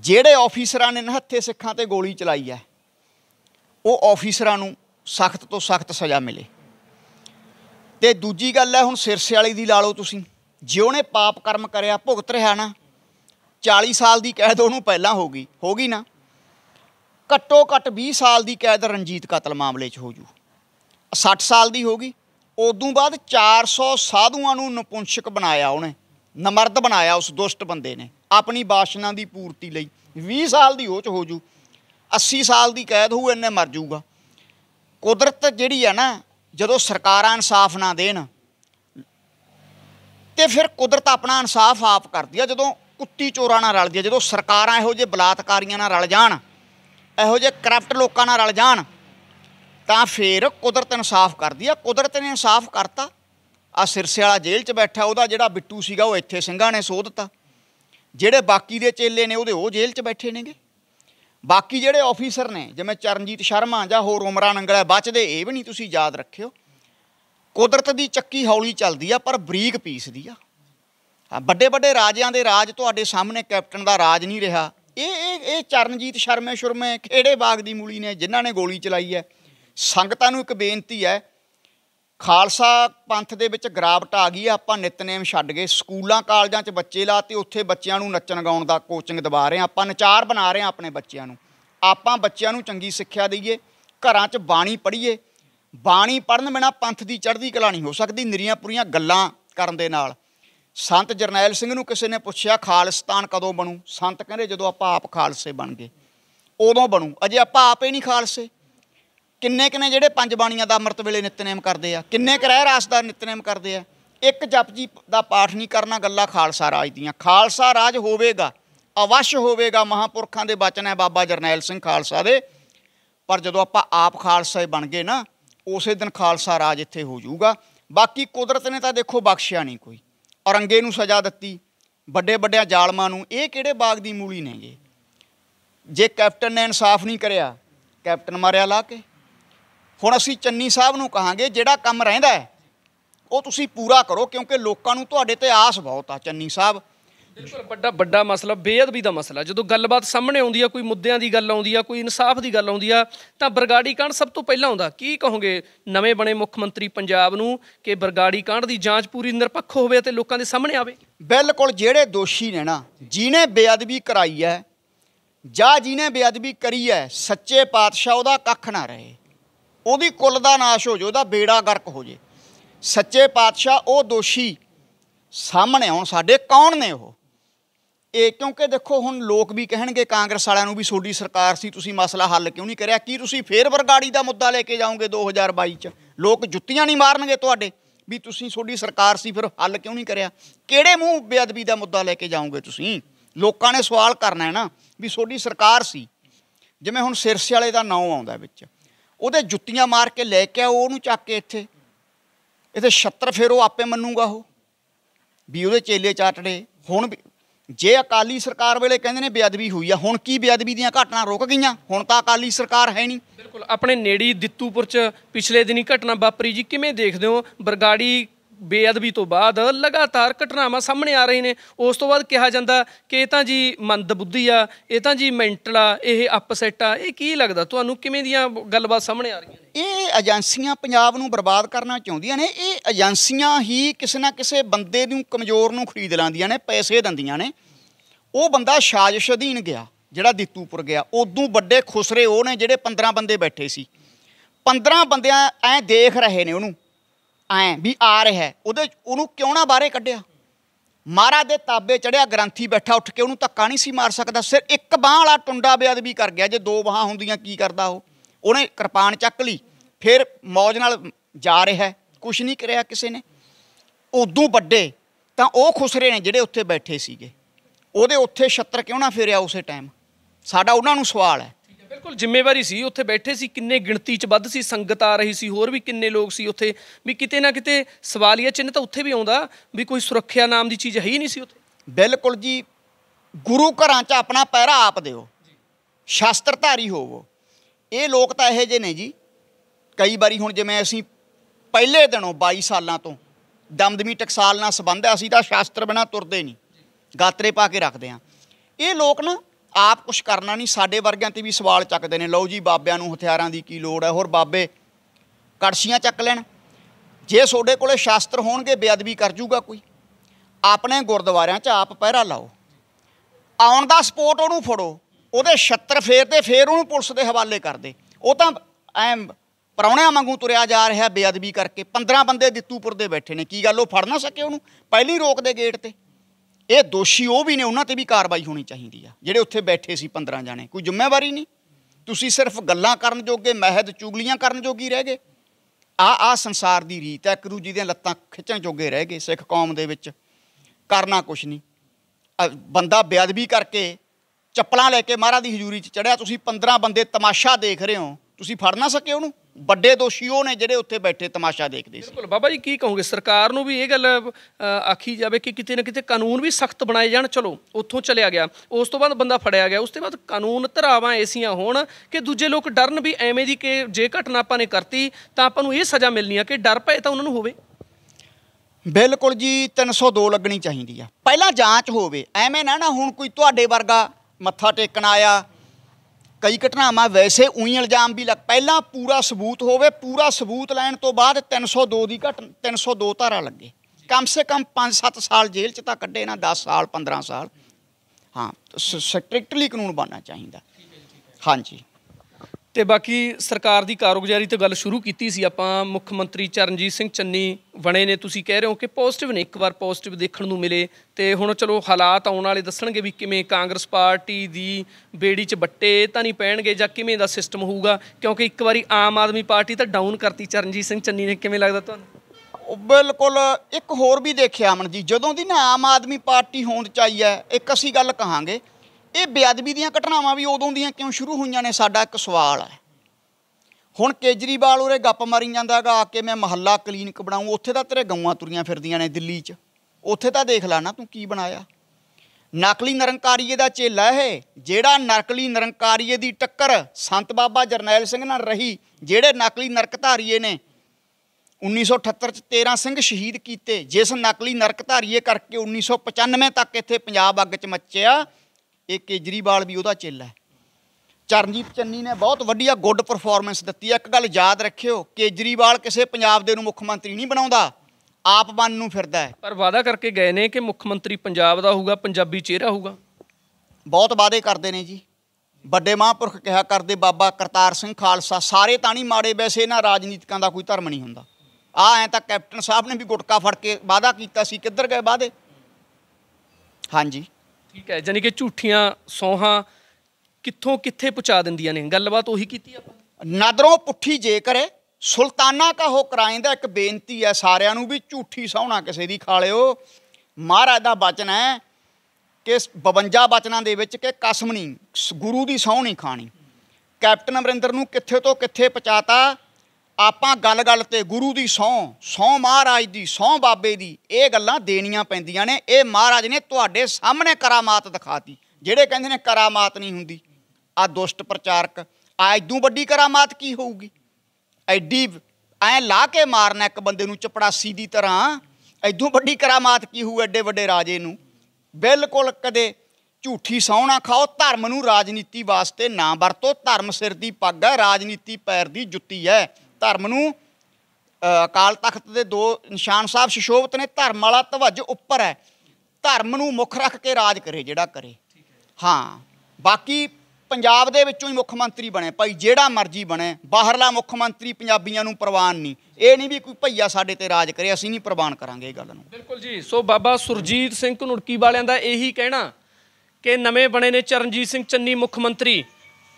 S1: ਜਿਹੜੇ ਆਫੀਸਰਾਂ ਨੇ ਨਹੱਥੇ ਸਿੱਖਾਂ ਤੇ ਗੋਲੀ ਚਲਾਈ ਹੈ ਉਹ ਆਫੀਸਰਾਂ ਨੂੰ ਸਖਤ ਤੋਂ ਸਖਤ ਸਜ਼ਾ ਮਿਲੇ ਤੇ ਦੂਜੀ ਗੱਲ ਹੈ ਹੁਣ ਸਿਰਸੇ ਵਾਲੀ ਦੀ ਲਾ ਲਓ ਤੁਸੀਂ ਜਿਉ ਉਹਨੇ ਪਾਪ ਕਰਮ ਕਰਿਆ ਭੁਗਤ ਰਿਹਾ ਨਾ 40 ਸਾਲ ਦੀ ਕੈਦ ਉਹਨੂੰ ਪਹਿਲਾਂ ਹੋ ਗਈ ਹੋ ਗਈ ਨਾ ਘੱਟੋ ਘੱਟ 20 ਸਾਲ ਦੀ ਕੈਦ ਰਣਜੀਤ ਕਤਲ ਮਾਮਲੇ 'ਚ ਹੋ ਜੂ 60 ਸਾਲ ਦੀ ਹੋ ਗਈ ਉਦੋਂ ਬਾਅਦ 400 ਸਾਧੂਆਂ ਨੂੰ ਨਪੁੰਸ਼ਕ ਬਣਾਇਆ ਉਹਨੇ ਨਮਰਦ ਬਣਾਇਆ ਉਸ ਦੁਸ਼ਟ ਬੰਦੇ ਨੇ ਆਪਣੀ ਬਾਸ਼ਨਾ ਦੀ ਪੂਰਤੀ ਲਈ 20 ਸਾਲ ਦੀ ਹੋਚ ਹੋ ਜੂ 80 ਸਾਲ ਦੀ ਕੈਦ ਹੋਊ ਇੰਨੇ ਮਰ ਜੂਗਾ ਕੁਦਰਤ ਜਿਹੜੀ ਆ ਨਾ ਜਦੋਂ ਸਰਕਾਰਾਂ ਇਨਸਾਫ ਨਾ ਦੇਣ ਤੇ ਫਿਰ ਕੁਦਰਤ ਆਪਣਾ ਇਨਸਾਫ ਆਪ ਕਰਦੀ ਆ ਜਦੋਂ ਕੁੱਤੀ ਚੋਰਾਂ ਨਾਲ ਰਲਦੀ ਆ ਜਦੋਂ ਸਰਕਾਰਾਂ ਇਹੋ ਜਿਹੇ ਬਲਾਤਕਾਰੀਆਂ ਨਾਲ ਰਲ ਜਾਣ ਇਹੋ ਜਿਹੇ ਕਰਪਟ ਲੋਕਾਂ ਨਾਲ ਰਲ ਜਾਣ ਤਾਂ ਫੇਰ ਕੁਦਰਤ ਇਨਸਾਫ ਕਰਦੀ ਆ ਕੁਦਰਤ ਨੇ ਇਨਸਾਫ ਕਰਤਾ ਆ ਸਿਰਸੇ ਵਾਲਾ ਜੇਲ੍ਹ 'ਚ ਬੈਠਾ ਉਹਦਾ ਜਿਹੜਾ ਬਿੱਟੂ ਸੀਗਾ ਉਹ ਇੱਥੇ ਸਿੰਘਾਂ ਨੇ ਸੋਧ ਦਿੱਤਾ ਜਿਹੜੇ ਬਾਕੀ ਦੇ ਚੇਲੇ ਨੇ ਉਹਦੇ ਉਹ ਜੇਲ੍ਹ 'ਚ ਬੈਠੇ ਨੇਗੇ ਬਾਕੀ ਜਿਹੜੇ ਆਫੀਸਰ ਨੇ ਜਿਵੇਂ ਚਰਨਜੀਤ ਸ਼ਰਮਾ ਜਾਂ ਹੋਰ ਉਮਰਾਂ ਨੰਗਲਾ ਬਚਦੇ ਇਹ ਵੀ ਨਹੀਂ ਤੁਸੀਂ ਯਾਦ ਰੱਖਿਓ ਕੁਦਰਤ ਦੀ ਚੱਕੀ ਹੌਲੀ ਚੱਲਦੀ ਆ ਪਰ ਬਰੀਕ ਪੀਸਦੀ ਆ ਵੱਡੇ ਵੱਡੇ ਰਾਜਿਆਂ ਦੇ ਰਾਜ ਤੁਹਾਡੇ ਸਾਹਮਣੇ ਕੈਪਟਨ ਦਾ ਰਾਜ ਨਹੀਂ ਰਿਹਾ ਇਹ ਇਹ ਇਹ ਚਰਨਜੀਤ ਸ਼ਰਮੇ ਸ਼ੁਰਮੇ ਖੇੜੇ ਬਾਗ ਦੀ ਮੂਲੀ ਨੇ ਜਿਨ੍ਹਾਂ ਨੇ ਗੋਲੀ ਚਲਾਈ ਹੈ ਸੰਗਤਾਂ ਨੂੰ ਇੱਕ ਬੇਨਤੀ ਹੈ ਖਾਲਸਾ ਪੰਥ ਦੇ ਵਿੱਚ ਗਰਾਵਟ ਆ ਗਈ ਆ ਆਪਾਂ ਨਿਤਨੇਮ ਛੱਡ ਗਏ ਸਕੂਲਾਂ ਕਾਲਜਾਂ 'ਚ ਬੱਚੇ ਲਾਤੇ ਉੱਥੇ ਬੱਚਿਆਂ ਨੂੰ ਨੱਚਣ ਗਾਉਣ ਦਾ ਕੋਚਿੰਗ ਦਵਾ ਰਹੇ ਆ ਆਪਾਂ ਨਚਾਰ ਬਣਾ ਰਹੇ ਆ ਆਪਣੇ ਬੱਚਿਆਂ ਨੂੰ ਆਪਾਂ ਬੱਚਿਆਂ ਨੂੰ ਚੰਗੀ ਸਿੱਖਿਆ ਦਈਏ ਘਰਾਂ 'ਚ ਬਾਣੀ ਪੜ੍ਹੀਏ ਬਾਣੀ ਪੜਨ ਬਿਨਾ ਪੰਥ ਦੀ ਚੜ੍ਹਦੀ ਕਲਾ ਨਹੀਂ ਹੋ ਸਕਦੀ ਨਿਰੀਆਂ ਪੁਰੀਆਂ ਗੱਲਾਂ ਕਰਨ ਦੇ ਨਾਲ ਸੰਤ ਜਰਨੈਲ ਸਿੰਘ ਨੂੰ ਕਿਸੇ ਨੇ ਪੁੱਛਿਆ ਖਾਲਿਸਤਾਨ ਕਦੋਂ ਬਣੂ ਸੰਤ ਕਹਿੰਦੇ ਜਦੋਂ ਆਪਾਂ ਆਪ ਖਾਲਸੇ ਬਣ ਗਏ ਉਦੋਂ ਬਣੂ ਅਜੇ ਆਪਾਂ ਆਪੇ ਨਹੀਂ ਖਾਲਸੇ ਕਿੰਨੇ ਕਿਨੇ ਜਿਹੜੇ ਪੰਜ ਬਾਣੀਆਂ ਦਾ ਅੰਮ੍ਰਿਤ ਵੇਲੇ ਨਿਤਨੇਮ ਕਰਦੇ ਆ ਕਿੰਨੇ ਕੁ ਰਹਿ ਰਾਸ ਦਾ ਨਿਤਨੇਮ ਕਰਦੇ ਆ ਇੱਕ ਜਪਜੀ ਦਾ ਪਾਠ ਨਹੀਂ ਕਰਨਾ ਗੱਲਾਂ ਖਾਲਸਾ ਰਾਜ ਦੀਆਂ ਖਾਲਸਾ ਰਾਜ ਹੋਵੇਗਾ ਅਵਸ਼ ਹੋਵੇਗਾ ਮਹਾਪੁਰਖਾਂ ਦੇ ਬਚਨ ਹੈ ਬਾਬਾ ਜਰਨੈਲ ਸਿੰਘ ਖਾਲਸਾ ਦੇ ਪਰ ਜਦੋਂ ਆਪਾਂ ਆਪ ਖਾਲਸਾ ਬਣ ਗਏ ਨਾ ਉਸੇ ਦਿਨ ਖਾਲਸਾ ਰਾਜ ਇੱਥੇ ਹੋ ਜਾਊਗਾ ਬਾਕੀ ਕੁਦਰਤ ਨੇ ਤਾਂ ਦੇਖੋ ਬਖਸ਼ਿਆ ਨਹੀਂ ਕੋਈ ਔਰੰਗੇ ਨੂੰ ਸਜ਼ਾ ਦਿੱਤੀ ਵੱਡੇ ਵੱਡਿਆਂ ਜ਼ਾਲਮਾਂ ਨੂੰ ਇਹ ਕਿਹੜੇ ਬਾਗ ਦੀ ਮੂਲੀ ਨੇਗੇ ਜੇ ਕੈਪਟਨ ਨੇ ਇਨਸਾਫ ਨਹੀਂ ਕਰਿਆ ਕੈਪਟਨ ਮਾਰਿਆ ਲਾ ਕੇ ਹੁਣ ਅਸੀਂ ਚੰਨੀ ਸਾਹਿਬ ਨੂੰ ਕਹਾਂਗੇ ਜਿਹੜਾ ਕੰਮ ਰਹਿੰਦਾ ਉਹ ਤੁਸੀਂ ਪੂਰਾ ਕਰੋ ਕਿਉਂਕਿ ਲੋਕਾਂ ਨੂੰ ਤੁਹਾਡੇ ਤੇ ਆਸ
S2: ਬਹੁਤ ਆ ਚੰਨੀ ਸਾਹਿਬ ਬਿਲਕੁਲ ਵੱਡਾ ਵੱਡਾ ਮਸਲਾ ਬੇਅਦਬੀ ਦਾ ਮਸਲਾ ਜਦੋਂ ਗੱਲਬਾਤ ਸਾਹਮਣੇ ਆਉਂਦੀ ਆ ਕੋਈ ਮੁੱਦਿਆਂ ਦੀ ਗੱਲ ਆਉਂਦੀ ਆ ਕੋਈ ਇਨਸਾਫ ਦੀ ਗੱਲ ਆਉਂਦੀ ਆ ਤਾਂ ਬਰਗਾੜੀ ਕਾਂਡ ਸਭ ਤੋਂ ਪਹਿਲਾਂ ਆਉਂਦਾ ਕੀ ਕਹੋਗੇ ਨਵੇਂ ਬਣੇ ਮੁੱਖ ਮੰਤਰੀ ਪੰਜਾਬ ਨੂੰ ਕਿ ਬਰਗਾੜੀ ਕਾਂਡ ਦੀ ਜਾਂਚ ਪੂਰੀ ਨਿਰਪੱਖ ਹੋਵੇ ਤੇ ਲੋਕਾਂ ਦੇ ਸਾਹਮਣੇ ਆਵੇ ਬਿਲਕੁਲ ਜਿਹੜੇ ਦੋਸ਼ੀ ਨੇ ਨਾ ਜਿਨੇ ਬੇਅਦਬੀ ਕਰਾਈ ਹੈ ਜਾਂ
S1: ਜਿਨੇ ਬੇਅਦਬੀ ਕਰੀ ਹੈ ਸੱਚੇ ਪਾਤਸ਼ਾਹ ਉਹਦਾ ਕੱਖ ਨਾ ਰਹੇ ਉਹਦੀ ਕੁੱਲ ਦਾ ਨਾਸ਼ ਹੋ ਜੇ ਉਹਦਾ ਬੇੜਾ ਗਰਕ ਹੋ ਜੇ ਸੱਚੇ ਪਾਤਸ਼ਾਹ ਉਹ ਦੋਸ਼ੀ ਸਾਹਮਣੇ ਆਉਣ ਸਾਡੇ ਕੌਣ ਨੇ ਉਹ ਇਹ ਕਿਉਂਕਿ ਦੇਖੋ ਹੁਣ ਲੋਕ ਵੀ ਕਹਿਣਗੇ ਕਾਂਗਰਸ ਵਾਲਿਆਂ ਨੂੰ ਵੀ ਸੋਡੀ ਸਰਕਾਰ ਸੀ ਤੁਸੀਂ ਮਸਲਾ ਹੱਲ ਕਿਉਂ ਨਹੀਂ ਕਰਿਆ ਕੀ ਤੁਸੀਂ ਫੇਰ ਵਰਗਾੜੀ ਦਾ ਮੁੱਦਾ ਲੈ ਕੇ ਜਾਓਗੇ 2022 ਚ ਲੋਕ ਜੁੱਤੀਆਂ ਨਹੀਂ ਮਾਰਨਗੇ ਤੁਹਾਡੇ ਵੀ ਤੁਸੀਂ ਸੋਡੀ ਸਰਕਾਰ ਸੀ ਫਿਰ ਹੱਲ ਕਿਉਂ ਨਹੀਂ ਕਰਿਆ ਕਿਹੜੇ ਮੂੰਹ ਬੇਅਦਬੀ ਦਾ ਮੁੱਦਾ ਲੈ ਕੇ ਜਾਓਗੇ ਤੁਸੀਂ ਲੋਕਾਂ ਨੇ ਸਵਾਲ ਕਰਨਾ ਹੈ ਨਾ ਵੀ ਸੋਡੀ ਸਰਕਾਰ ਸੀ ਜਿਵੇਂ ਹੁਣ ਸਿਰਸੇ ਵਾਲੇ ਦਾ ਨਾਮ ਆਉਂਦਾ ਵਿੱਚ ਉਹਦੇ ਜੁੱਤੀਆਂ ਮਾਰ ਕੇ ਲੈ ਕੇ ਆਓ ਉਹਨੂੰ ਚੱਕ ਕੇ ਇੱਥੇ ਇਹਦੇ 76 ਫੇਰ ਉਹ ਆਪੇ ਮੰਨੂਗਾ ਉਹ ਵੀ ਉਹਦੇ ਚੇਲੇ ਚਾਟੜੇ ਹੁਣ ਜੇ ਅਕਾਲੀ ਸਰਕਾਰ ਵੇਲੇ ਕਹਿੰਦੇ ਨੇ ਬੇਅਦਬੀ ਹੋਈ ਆ ਹੁਣ ਕੀ ਬੇਅਦਬੀ ਦੀਆਂ
S2: ਘਟਨਾ ਰੁਕ ਗਈਆਂ ਹੁਣ ਤਾਂ ਅਕਾਲੀ ਸਰਕਾਰ ਹੈ ਨਹੀਂ ਬਿਲਕੁਲ ਆਪਣੇ ਨੇੜੀ ਦਿੱਤੂਪੁਰ ਚ ਪਿਛਲੇ ਦਿਨੀ ਘਟਨਾ ਵਾਪਰੀ ਜੀ ਕਿਵੇਂ ਦੇਖਦੇ ਹੋ ਬਰਗਾੜੀ ਬੇਅਦਬੀ ਤੋਂ ਬਾਅਦ ਲਗਾਤਾਰ ਘਟਨਾਵਾਂ ਸਾਹਮਣੇ ਆ ਰਹੀ ਨੇ ਉਸ ਤੋਂ ਬਾਅਦ ਕਿਹਾ ਜਾਂਦਾ ਕਿ ਇਹ ਤਾਂ ਜੀ ਮੰਦ ਬੁੱਧੀ ਆ ਇਹ ਤਾਂ ਜੀ ਮੈਂਟਲ ਆ ਇਹ ਅਪਸੈਟ ਆ ਇਹ ਕੀ ਲੱਗਦਾ ਤੁਹਾਨੂੰ ਕਿਵੇਂ ਦੀਆਂ ਗੱਲਬਾਤ ਸਾਹਮਣੇ ਆ ਰਹੀਆਂ ਨੇ
S1: ਇਹ ਏਜੰਸੀਆਂ ਪੰਜਾਬ ਨੂੰ ਬਰਬਾਦ ਕਰਨਾ ਚਾਹੁੰਦੀਆਂ ਨੇ ਇਹ ਏਜੰਸੀਆਂ ਹੀ ਕਿਸੇ ਨਾ ਕਿਸੇ ਬੰਦੇ ਨੂੰ ਕਮਜ਼ੋਰ ਨੂੰ ਖਰੀਦ ਲਾਂਦੀਆਂ ਨੇ ਪੈਸੇ ਦਿੰਦੀਆਂ ਨੇ ਉਹ ਬੰਦਾ ਸਾਜ਼ਿਸ਼ ਅਧੀਨ ਗਿਆ ਜਿਹੜਾ ਦਿੱਤੂਪੁਰ ਗਿਆ ਉਦੋਂ ਵੱਡੇ ਖੁਸਰੇ ਉਹ ਨੇ ਜਿਹੜੇ 15 ਬੰਦੇ ਬੈਠੇ ਸੀ 15 ਬੰਦਿਆਂ ਐ ਦੇਖ ਰਹੇ ਨੇ ਉਹਨੂੰ ਐ ਵੀ ਆ ਰਿਹਾ ਉਹਦੇ ਉਹਨੂੰ ਕਿਉਂ ਨਾ ਬਾਹਰੇ ਕੱਢਿਆ ਮਹਾਰਾਜ ਦੇ ਤਾਬੇ ਚੜਿਆ ਗ੍ਰੰਥੀ ਬੈਠਾ ਉੱਠ ਕੇ ਉਹਨੂੰ ਧੱਕਾ ਨਹੀਂ ਸੀ ਮਾਰ ਸਕਦਾ ਸਿਰ ਇੱਕ ਬਾਹ ਵਾਲਾ ਟੁੰਡਾ ਬੇਅਦਬੀ ਕਰ ਗਿਆ ਜੇ ਦੋ ਬਾਹਾਂ ਹੁੰਦੀਆਂ ਕੀ ਕਰਦਾ ਉਹ ਉਹਨੇ ਕਿਰਪਾਨ ਚੱਕ ਲਈ ਫਿਰ ਮੌਜ ਨਾਲ ਜਾ ਰਿਹਾ ਕੁਝ ਨਹੀਂ ਕਰਿਆ ਕਿਸੇ ਨੇ ਉਦੋਂ ਵੱਡੇ ਤਾਂ ਉਹ ਖੁਸਰੇ ਨੇ ਜਿਹੜੇ ਉੱਥੇ ਬੈਠੇ ਸੀਗੇ ਉਹਦੇ ਉੱਥੇ ਛੱਤਰ ਕਿਉਂ ਨਾ ਫੇਰਿਆ ਉਸੇ ਟਾਈਮ ਸਾਡਾ ਉਹਨਾਂ
S2: ਨੂੰ ਸਵਾਲ ਹੈ ਬਿਲਕੁਲ ਜ਼ਿੰਮੇਵਾਰੀ ਸੀ ਉੱਥੇ ਬੈਠੇ ਸੀ ਕਿੰਨੇ ਗਿਣਤੀ 'ਚ ਵੱਧ ਸੀ ਸੰਗਤ ਆ ਰਹੀ ਸੀ ਹੋਰ ਵੀ ਕਿੰਨੇ ਲੋਕ ਸੀ ਉੱਥੇ ਵੀ ਕਿਤੇ ਨਾ ਕਿਤੇ ਸਵਾਲੀਆ ਚਿੰਨ ਤਾਂ ਉੱਥੇ ਵੀ ਆਉਂਦਾ ਵੀ ਕੋਈ ਸੁਰੱਖਿਆ ਨਾਮ ਦੀ ਚੀਜ਼ ਹੈ ਹੀ ਨਹੀਂ ਸੀ ਉੱਥੇ ਬਿਲਕੁਲ ਜੀ ਗੁਰੂ ਘਰਾਂ 'ਚ ਆਪਣਾ ਪਹਿਰਾ ਆਪ ਦਿਓ
S1: ਸ਼ਾਸਤਰਧਾਰੀ ਹੋਵੋ ਇਹ ਲੋਕ ਤਾਂ ਇਹੋ ਜਿਹੇ ਨੇ ਜੀ ਕਈ ਵਾਰੀ ਹੁਣ ਜਿਵੇਂ ਅਸੀਂ ਪਹਿਲੇ ਦਿਨੋਂ 22 ਸਾਲਾਂ ਤੋਂ ਦਮਦਮੀ ਟਕਸਾਲ ਨਾਲ ਸੰਬੰਧ ਹੈ ਅਸੀਂ ਤਾਂ ਸ਼ਾਸਤਰ ਬਿਨਾ ਤੁਰਦੇ ਨਹੀਂ ਗਾਤਰੇ ਪਾ ਕੇ ਰੱਖਦੇ ਆ ਇਹ ਲੋਕ ਨਾ ਆਪ ਕੁਝ ਕਰਨਾ ਨਹੀਂ ਸਾਡੇ ਵਰਗਿਆਂ ਤੇ ਵੀ ਸਵਾਲ ਚੱਕਦੇ ਨੇ ਲਓ ਜੀ ਬਾਬਿਆਂ ਨੂੰ ਹਥਿਆਰਾਂ ਦੀ ਕੀ ਲੋੜ ਹੈ ਹੋਰ ਬਾਬੇ ਕੜਸ਼ੀਆਂ ਚੱਕ ਲੈਣ ਜੇ ਤੁਹਾਡੇ ਕੋਲੇ ਸ਼ਾਸਤਰ ਹੋਣਗੇ ਬੇਅਦਬੀ ਕਰ ਜੂਗਾ ਕੋਈ ਆਪਣੇ ਗੁਰਦੁਆਰਿਆਂ 'ਚ ਆਪ ਪਹਿਰਾ ਲਾਓ ਆਉਣ ਦਾ ਸਪੋਰਟ ਉਹਨੂੰ ਫੜੋ ਉਹਦੇ ਛੱਤਰ ਫੇਰ ਤੇ ਫੇਰ ਉਹਨੂੰ ਪੁਲਿਸ ਦੇ ਹਵਾਲੇ ਕਰ ਦੇ ਉਹ ਤਾਂ ਐਮ ਪਰੌਣਿਆਂ ਵਾਂਗੂ ਤੁਰਿਆ ਜਾ ਰਿਹਾ ਬੇਅਦਬੀ ਕਰਕੇ 15 ਬੰਦੇ ਦਿੱਤੂਪੁਰ ਦੇ ਬੈਠੇ ਨੇ ਕੀ ਗੱਲ ਉਹ ਫੜ ਨਾ ਸਕੇ ਉਹਨੂੰ ਪਹਿਲੀ ਰੋਕ ਦੇ ਗੇਟ ਤੇ ਇਹ ਦੋਸ਼ੀ ਉਹ ਵੀ ਨੇ ਉਹਨਾਂ ਤੇ ਵੀ ਕਾਰਵਾਈ ਹੋਣੀ ਚਾਹੀਦੀ ਆ ਜਿਹੜੇ ਉੱਥੇ ਬੈਠੇ ਸੀ 15 ਜਾਣੇ ਕੋਈ ਜ਼ਿੰਮੇਵਾਰੀ ਨਹੀਂ ਤੁਸੀਂ ਸਿਰਫ ਗੱਲਾਂ ਕਰਨ ਜੋਗੇ ਮਹਿਦ ਚੁਗਲੀਆਂ ਕਰਨ ਜੋਗੀ ਰਹਿ ਗਏ ਆ ਆ ਸੰਸਾਰ ਦੀ ਰੀਤ ਹੈ ਇੱਕ ਦੂਜੀ ਦੀਆਂ ਲੱਤਾਂ ਖਿੱਚਣ ਜੋਗੇ ਰਹਿ ਗਏ ਸਿੱਖ ਕੌਮ ਦੇ ਵਿੱਚ ਕਰਨਾ ਕੁਛ ਨਹੀਂ ਬੰਦਾ ਬੇਅਦਬੀ ਕਰਕੇ ਚੱਪਲਾਂ ਲੈ ਕੇ ਮਹਾਰਾਜ ਦੀ ਹਜ਼ੂਰੀ 'ਚ ਚੜਿਆ ਤੁਸੀਂ 15 ਬੰਦੇ ਤਮਾਸ਼ਾ ਦੇਖ ਰਹੇ ਹੋ ਤੁਸੀਂ ਫੜ ਨਾ ਸਕੇ ਉਹਨੂੰ ਵੱਡੇ ਦੋਸ਼ੀ ਉਹ ਨੇ ਜਿਹੜੇ ਉੱਥੇ
S2: ਬੈਠੇ ਤਮਾਸ਼ਾ ਦੇਖਦੇ ਸੀ ਬਿਲਕੁਲ ਬਾਬਾ ਜੀ ਕੀ ਕਹੋਗੇ ਸਰਕਾਰ ਨੂੰ ਵੀ ਇਹ ਗੱਲ ਆਖੀ ਜਾਵੇ ਕਿ ਕਿਤੇ ਨਾ ਕਿਤੇ ਕਾਨੂੰਨ ਵੀ ਸਖਤ ਬਣਾਏ ਜਾਣ ਚਲੋ ਉੱਥੋਂ ਚਲਿਆ ਗਿਆ ਉਸ ਤੋਂ ਬਾਅਦ ਬੰਦਾ ਫੜਿਆ ਗਿਆ ਉਸ ਤੋਂ ਬਾਅਦ ਕਾਨੂੰਨ ਧਰਾਵਾਂ ਐਸੀਆਂ ਹੋਣ ਕਿ ਦੂਜੇ ਲੋਕ ਡਰਨ ਵੀ ਐਵੇਂ ਦੀ ਕਿ ਜੇ ਘਟਨਾ ਆਪਾਂ ਨੇ ਕਰਤੀ ਤਾਂ ਆਪਾਂ ਨੂੰ ਇਹ ਸਜ਼ਾ ਮਿਲਣੀ ਆ ਕਿ ਡਰ ਪਏ ਤਾਂ ਉਹਨਾਂ ਨੂੰ ਹੋਵੇ
S1: ਬਿਲਕੁਲ ਜੀ 302 ਲੱਗਣੀ ਚਾਹੀਦੀ ਆ ਪਹਿਲਾਂ ਜਾਂਚ ਹੋਵੇ ਐਵੇਂ ਨਾ ਨਾ ਹੁਣ ਕੋਈ ਤੁਹਾਡੇ ਵਰਗਾ ਮੱਥਾ ਟੇਕਣ ਆਇਆ ਕਈ ਘਟਨਾਵਾਂ ਵੈਸੇ ਉਹੀ ਇਲਜ਼ਾਮ ਵੀ ਲੱਗ ਪਹਿਲਾਂ ਪੂਰਾ ਸਬੂਤ ਹੋਵੇ ਪੂਰਾ ਸਬੂਤ ਲੈਣ ਤੋਂ ਬਾਅਦ 302 ਦੀ ਘਟ 302 ਧਾਰਾ ਲੱਗੇ ਕਮ ਸੇ ਕਮ 5-7 ਸਾਲ ਜੇਲ੍ਹ 'ਚ ਤਾਂ ਕੱਢੇ ਨਾ 10 ਸਾਲ 15 ਸਾਲ ਹਾਂ ਸਟ੍ਰਿਕਟਲੀ ਕਾਨੂੰਨ ਬਣਨਾ ਚਾਹੀਦਾ
S2: ਹਾਂਜੀ ਤੇ ਬਾਕੀ ਸਰਕਾਰ ਦੀ ਕਾਰਗੁਜ਼ਾਰੀ ਤੇ ਗੱਲ ਸ਼ੁਰੂ ਕੀਤੀ ਸੀ ਆਪਾਂ ਮੁੱਖ ਮੰਤਰੀ ਚਰਨਜੀਤ ਸਿੰਘ ਚੰਨੀ ਬਣੇ ਨੇ ਤੁਸੀਂ ਕਹਿ ਰਹੇ ਹੋ ਕਿ ਪੋਜ਼ਿਟਿਵ ਨੇ ਇੱਕ ਵਾਰ ਪੋਜ਼ਿਟਿਵ ਦੇਖਣ ਨੂੰ ਮਿਲੇ ਤੇ ਹੁਣ ਚਲੋ ਹਾਲਾਤ ਆਉਣ ਵਾਲੇ ਦੱਸਣਗੇ ਵੀ ਕਿਵੇਂ ਕਾਂਗਰਸ ਪਾਰਟੀ ਦੀ ਬੇੜੀ 'ਚ ਬੱਟੇ ਤਾਂ ਨਹੀਂ ਪੈਣਗੇ ਜਾਂ ਕਿਵੇਂ ਦਾ ਸਿਸਟਮ ਹੋਊਗਾ ਕਿਉਂਕਿ ਇੱਕ ਵਾਰੀ ਆਮ ਆਦਮੀ ਪਾਰਟੀ ਤਾਂ ਡਾਊਨ ਕਰਤੀ ਚਰਨਜੀਤ ਸਿੰਘ ਚੰਨੀ ਨੇ ਕਿਵੇਂ ਲੱਗਦਾ ਤੁਹਾਨੂੰ
S1: ਬਿਲਕੁਲ ਇੱਕ ਹੋਰ ਵੀ ਦੇਖਿਆ ਅਮਨ ਜੀ ਜਦੋਂ ਦੀ ਨਾ ਆਮ ਆਦਮੀ ਪਾਰਟੀ ਹੋਂਦ ਚਾਈ ਹੈ ਇੱਕ ਅਸੀਂ ਗੱਲ ਕਹਾਂਗੇ ਇਹ ਬੇਅਦਬੀ ਦੀਆਂ ਘਟਨਾਵਾਂ ਵੀ ਉਦੋਂ ਦੀਆਂ ਕਿਉਂ ਸ਼ੁਰੂ ਹੋਈਆਂ ਨੇ ਸਾਡਾ ਇੱਕ ਸਵਾਲ ਹੈ ਹੁਣ ਕੇਜਰੀਵਾਲ ਉਰੇ ਗੱਪ ਮਾਰੀ ਜਾਂਦਾਗਾ ਆ ਕੇ ਮੈਂ ਮਹੱਲਾ ਕਲੀਨਿਕ ਬਣਾਉਂ ਉੱਥੇ ਤਾਂ ਤੇਰੇ ਗਊਆਂ ਤੁਰੀਆਂ ਫਿਰਦੀਆਂ ਨੇ ਦਿੱਲੀ 'ਚ ਉੱਥੇ ਤਾਂ ਦੇਖ ਲੈ ਨਾ ਤੂੰ ਕੀ ਬਣਾਇਆ ਨਕਲੀ ਨਰੰਕਾਰੀਏ ਦਾ ਚੇਲਾ ਹੈ ਜਿਹੜਾ ਨਕਲੀ ਨਰੰਕਾਰੀਏ ਦੀ ਟੱਕਰ ਸੰਤ ਬਾਬਾ ਜਰਨੈਲ ਸਿੰਘ ਨਾਲ ਰਹੀ ਜਿਹੜੇ ਨਕਲੀ ਨਰਕਧਾਰੀਏ ਨੇ 1978 ਚ 13 ਸਿੰਘ ਸ਼ਹੀਦ ਕੀਤੇ ਜਿਸ ਨਕਲੀ ਨਰਕਧਾਰੀਏ ਕਰਕੇ 1995 ਤੱਕ ਇੱਥੇ ਪੰਜਾਬ ਅੱਗ ਚ ਮੱਚਿਆ ਇਹ ਕੇਜਰੀਵਾਲ ਵੀ ਉਹਦਾ ਚੇਲਾ ਹੈ ਚਰਨਜੀਤ ਚੰਨੀ ਨੇ ਬਹੁਤ ਵਧੀਆ ਗੁੱਡ ਪਰਫਾਰਮੈਂਸ ਦਿੱਤੀ ਹੈ ਇੱਕ ਗੱਲ ਯਾਦ ਰੱਖਿਓ ਕੇਜਰੀਵਾਲ ਕਿਸੇ ਪੰਜਾਬ ਦੇ ਨੂੰ ਮੁੱਖ ਮੰਤਰੀ ਨਹੀਂ ਬਣਾਉਂਦਾ ਆਪ ਬਣ ਨੂੰ ਫਿਰਦਾ ਹੈ
S2: ਪਰ ਵਾਅਦਾ ਕਰਕੇ ਗਏ ਨੇ ਕਿ ਮੁੱਖ
S1: ਮੰਤਰੀ ਪੰਜਾਬ ਦਾ ਹੋਊਗਾ ਪੰਜਾਬੀ ਚਿਹਰਾ ਹੋਊਗਾ ਬਹੁਤ ਵਾਅਦੇ ਕਰਦੇ ਨੇ ਜੀ ਵੱਡੇ ਮਹਾਂਪੁਰਖ ਕਿਹਾ ਕਰਦੇ ਬਾਬਾ ਕਰਤਾਰ ਸਿੰਘ ਖਾਲਸਾ ਸਾਰੇ ਤਾਂ ਨਹੀਂ ਮਾੜੇ ਵੈਸੇ ਇਹਨਾਂ ਰਾਜਨੀਤਿਕਾਂ ਦਾ ਕੋਈ ਧਰਮ ਨਹੀਂ ਹੁੰਦਾ ਆ ਐ ਤਾਂ ਕੈਪਟਨ ਸਾਹਿਬ ਨੇ ਵੀ ਗੁਟਕਾ ਫੜ ਕੇ ਵਾਅਦਾ ਕੀਤਾ ਸੀ ਕਿੱਧਰ ਗਏ ਵਾਅਦੇ
S2: ਹਾਂਜੀ ਠੀਕ ਹੈ ਜਾਨੀ ਕਿ ਝੂਠੀਆਂ ਸੌਹਾਂ ਕਿੱਥੋਂ ਕਿੱਥੇ ਪਹੁੰਚਾ ਦਿੰਦੀਆਂ ਨੇ ਗੱਲਬਾਤ ਉਹੀ ਕੀਤੀ ਆਪਾਂ ਨਦਰੋਂ ਪੁੱਠੀ ਜੇ ਕਰੇ ਸੁਲਤਾਨਾ ਕਾ
S1: ਹੋ ਕਰਾਇਂਦਾ ਇੱਕ ਬੇਨਤੀ ਹੈ ਸਾਰਿਆਂ ਨੂੰ ਵੀ ਝੂਠੀ ਸੋਹਣਾ ਕਿਸੇ ਦੀ ਖਾ ਲਿਓ ਮਹਾਰਾਜ ਦਾ ਬਚਨ ਹੈ ਕਿ 52 ਬਚਨਾਂ ਦੇ ਵਿੱਚ ਕਿ ਕਸਮ ਨਹੀਂ ਗੁਰੂ ਦੀ ਸੌਹ ਨਹੀਂ ਖਾਣੀ ਕੈਪਟਨ ਅਮਰਿੰਦਰ ਨੂੰ ਕਿੱਥੇ ਤੋਂ ਕਿੱਥੇ ਪਹੁੰਚਾਤਾ ਆਪਾਂ ਗੱਲ-ਗੱਲ ਤੇ ਗੁਰੂ ਦੀ ਸੌ ਸੌ ਮਹਾਰਾਜ ਦੀ ਸੌ ਬਾਬੇ ਦੀ ਇਹ ਗੱਲਾਂ ਦੇਣੀਆਂ ਪੈਂਦੀਆਂ ਨੇ ਇਹ ਮਹਾਰਾਜ ਨੇ ਤੁਹਾਡੇ ਸਾਹਮਣੇ ਕਰਾਮਾਤ ਦਿਖਾਤੀ ਜਿਹੜੇ ਕਹਿੰਦੇ ਨੇ ਕਰਾਮਾਤ ਨਹੀਂ ਹੁੰਦੀ ਆ ਦੁਸ਼ਟ ਪ੍ਰਚਾਰਕ ਆ ਇਦੋਂ ਵੱਡੀ ਕਰਾਮਾਤ ਕੀ ਹੋਊਗੀ ਐਡੀ ਐ ਲਾ ਕੇ ਮਾਰਨਾ ਇੱਕ ਬੰਦੇ ਨੂੰ ਚਪੜਾਸੀ ਦੀ ਤਰ੍ਹਾਂ ਐਦੋਂ ਵੱਡੀ ਕਰਾਮਾਤ ਕੀ ਹੋਊ ਐਡੇ ਵੱਡੇ ਰਾਜੇ ਨੂੰ ਬਿਲਕੁਲ ਕਦੇ ਝੂਠੀ ਸੌਣਾ ਖਾਓ ਧਰਮ ਨੂੰ ਰਾਜਨੀਤੀ ਵਾਸਤੇ ਨਾ ਵਰਤੋ ਧਰਮ ਸਿਰ ਦੀ ਪੱਗ ਹੈ ਰਾਜਨੀਤੀ ਪੈਰ ਦੀ ਜੁੱਤੀ ਹੈ ਧਰਮ ਨੂੰ ਅਕਾਲ ਤਖਤ ਦੇ ਦੋ ਨਿਸ਼ਾਨ ਸਾਹਿਬ ਸ਼ਿਸ਼ੋਭਤ ਨੇ ਧਰਮ ਵਾਲਾ ਤਵੱਜ ਉੱਪਰ ਹੈ ਧਰਮ ਨੂੰ ਮੁੱਖ ਰੱਖ ਕੇ ਰਾਜ ਕਰੇ ਜਿਹੜਾ ਕਰੇ ਹਾਂ ਬਾਕੀ ਪੰਜਾਬ ਦੇ ਵਿੱਚੋਂ ਹੀ ਮੁੱਖ ਮੰਤਰੀ ਬਣੇ ਭਾਈ ਜਿਹੜਾ ਮਰਜ਼ੀ ਬਣੇ ਬਾਹਰਲਾ ਮੁੱਖ ਮੰਤਰੀ ਪੰਜਾਬੀਆਂ ਨੂੰ ਪ੍ਰਵਾਨ ਨਹੀਂ
S2: ਇਹ ਨਹੀਂ ਵੀ ਕੋਈ ਭਈਆ
S1: ਸਾਡੇ ਤੇ ਰਾਜ ਕਰੇ ਅਸੀਂ ਨਹੀਂ ਪ੍ਰਵਾਨ ਕਰਾਂਗੇ ਇਹ ਗੱਲ ਨੂੰ
S2: ਬਿਲਕੁਲ ਜੀ ਸੋ ਬਾਬਾ ਸੁਰਜੀਤ ਸਿੰਘ ਘਨੁੜਕੀ ਵਾਲਿਆਂ ਦਾ ਇਹੀ ਕਹਿਣਾ ਕਿ ਨਵੇਂ ਬਣੇ ਨੇ ਚਰਨਜੀਤ ਸਿੰਘ ਚੰਨੀ ਮੁੱਖ ਮੰਤਰੀ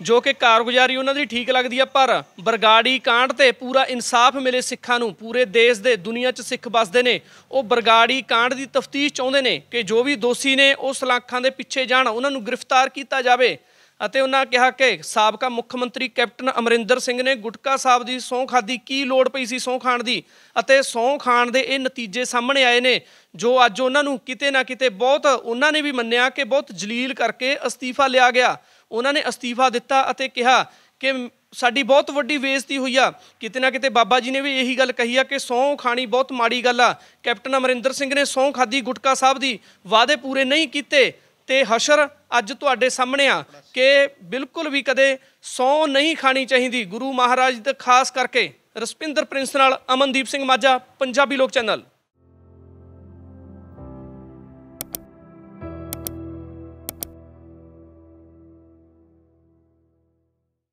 S2: ਜੋ ਕਿ ਕਾਰਗੁਜ਼ਾਰੀ ਉਹਨਾਂ ਦੀ ਠੀਕ ਲੱਗਦੀ ਆ ਪਰ ਬਰਗਾੜੀ ਕਾਂਡ ਤੇ ਪੂਰਾ ਇਨਸਾਫ ਮਿਲੇ ਸਿੱਖਾਂ ਨੂੰ ਪੂਰੇ ਦੇਸ਼ ਦੇ ਦੁਨੀਆ 'ਚ ਸਿੱਖ ਬਸਦੇ ਨੇ ਉਹ ਬਰਗਾੜੀ ਕਾਂਡ ਦੀ ਤਫਤੀਸ਼ ਚਾਹੁੰਦੇ ਨੇ ਕਿ ਜੋ ਵੀ ਦੋਸ਼ੀ ਨੇ ਉਹ ਸਲਾਖਾਂ ਦੇ ਪਿੱਛੇ ਜਾਣ ਉਹਨਾਂ ਨੂੰ ਗ੍ਰਿਫਤਾਰ ਕੀਤਾ ਜਾਵੇ ਅਤੇ ਉਹਨਾਂ ਕਿਹਾ ਕਿ ਸਾਬਕਾ ਮੁੱਖ ਮੰਤਰੀ ਕੈਪਟਨ ਅਮਰਿੰਦਰ ਸਿੰਘ ਨੇ ਗੁਟਕਾ ਸਾਹਿਬ ਦੀ ਸੌਂ ਖਾਦੀ ਕੀ ਲੋੜ ਪਈ ਸੀ ਸੌਂ ਖਾਣ ਦੀ ਅਤੇ ਸੌਂ ਖਾਣ ਦੇ ਇਹ ਨਤੀਜੇ ਸਾਹਮਣੇ ਆਏ ਨੇ ਜੋ ਅੱਜ ਉਹਨਾਂ ਨੂੰ ਕਿਤੇ ਨਾ ਕਿਤੇ ਬਹੁਤ ਉਹਨਾਂ ਨੇ ਵੀ ਮੰਨਿਆ ਕਿ ਬਹੁਤ ਜਲੀਲ ਕਰਕੇ ਅਸਤੀਫਾ ਲਿਆ ਗਿਆ ਉਹਨਾਂ ਨੇ ਅਸਤੀਫਾ ਦਿੱਤਾ ਅਤੇ ਕਿਹਾ ਕਿ ਸਾਡੀ ਬਹੁਤ ਵੱਡੀ ਬੇਇੱਜ਼ਤੀ ਹੋਈ ਆ ਕਿਤੇ ਨਾ ਕਿਤੇ ਬਾਬਾ ਜੀ ਨੇ ਵੀ ਇਹੀ ਗੱਲ ਕਹੀ ਆ ਕਿ ਸੌਂ ਖਾਣੀ ਬਹੁਤ ਮਾੜੀ ਗੱਲ ਆ ਕੈਪਟਨ ਅਮਰਿੰਦਰ ਸਿੰਘ ਨੇ ਸੌਂ ਖਾਦੀ ਗੁਟਕਾ ਸਾਹਿਬ ਦੀ ਵਾਅਦੇ ਪੂਰੇ ਨਹੀਂ ਕੀਤੇ ਤੇ ਹਸ਼ਰ ਅੱਜ ਤੁਹਾਡੇ ਸਾਹਮਣੇ ਆ ਕਿ ਬਿਲਕੁਲ ਵੀ ਕਦੇ ਸੌਂ ਨਹੀਂ ਖਾਣੀ ਚਾਹੀਦੀ ਗੁਰੂ ਮਹਾਰਾਜ ਦੇ ਖਾਸ ਕਰਕੇ ਰਸਪਿੰਦਰ ਪ੍ਰਿੰਸ ਨਾਲ ਅਮਨਦੀਪ ਸਿੰਘ ਮਾਝਾ ਪੰਜਾਬੀ ਲੋਕ ਚੈਨਲ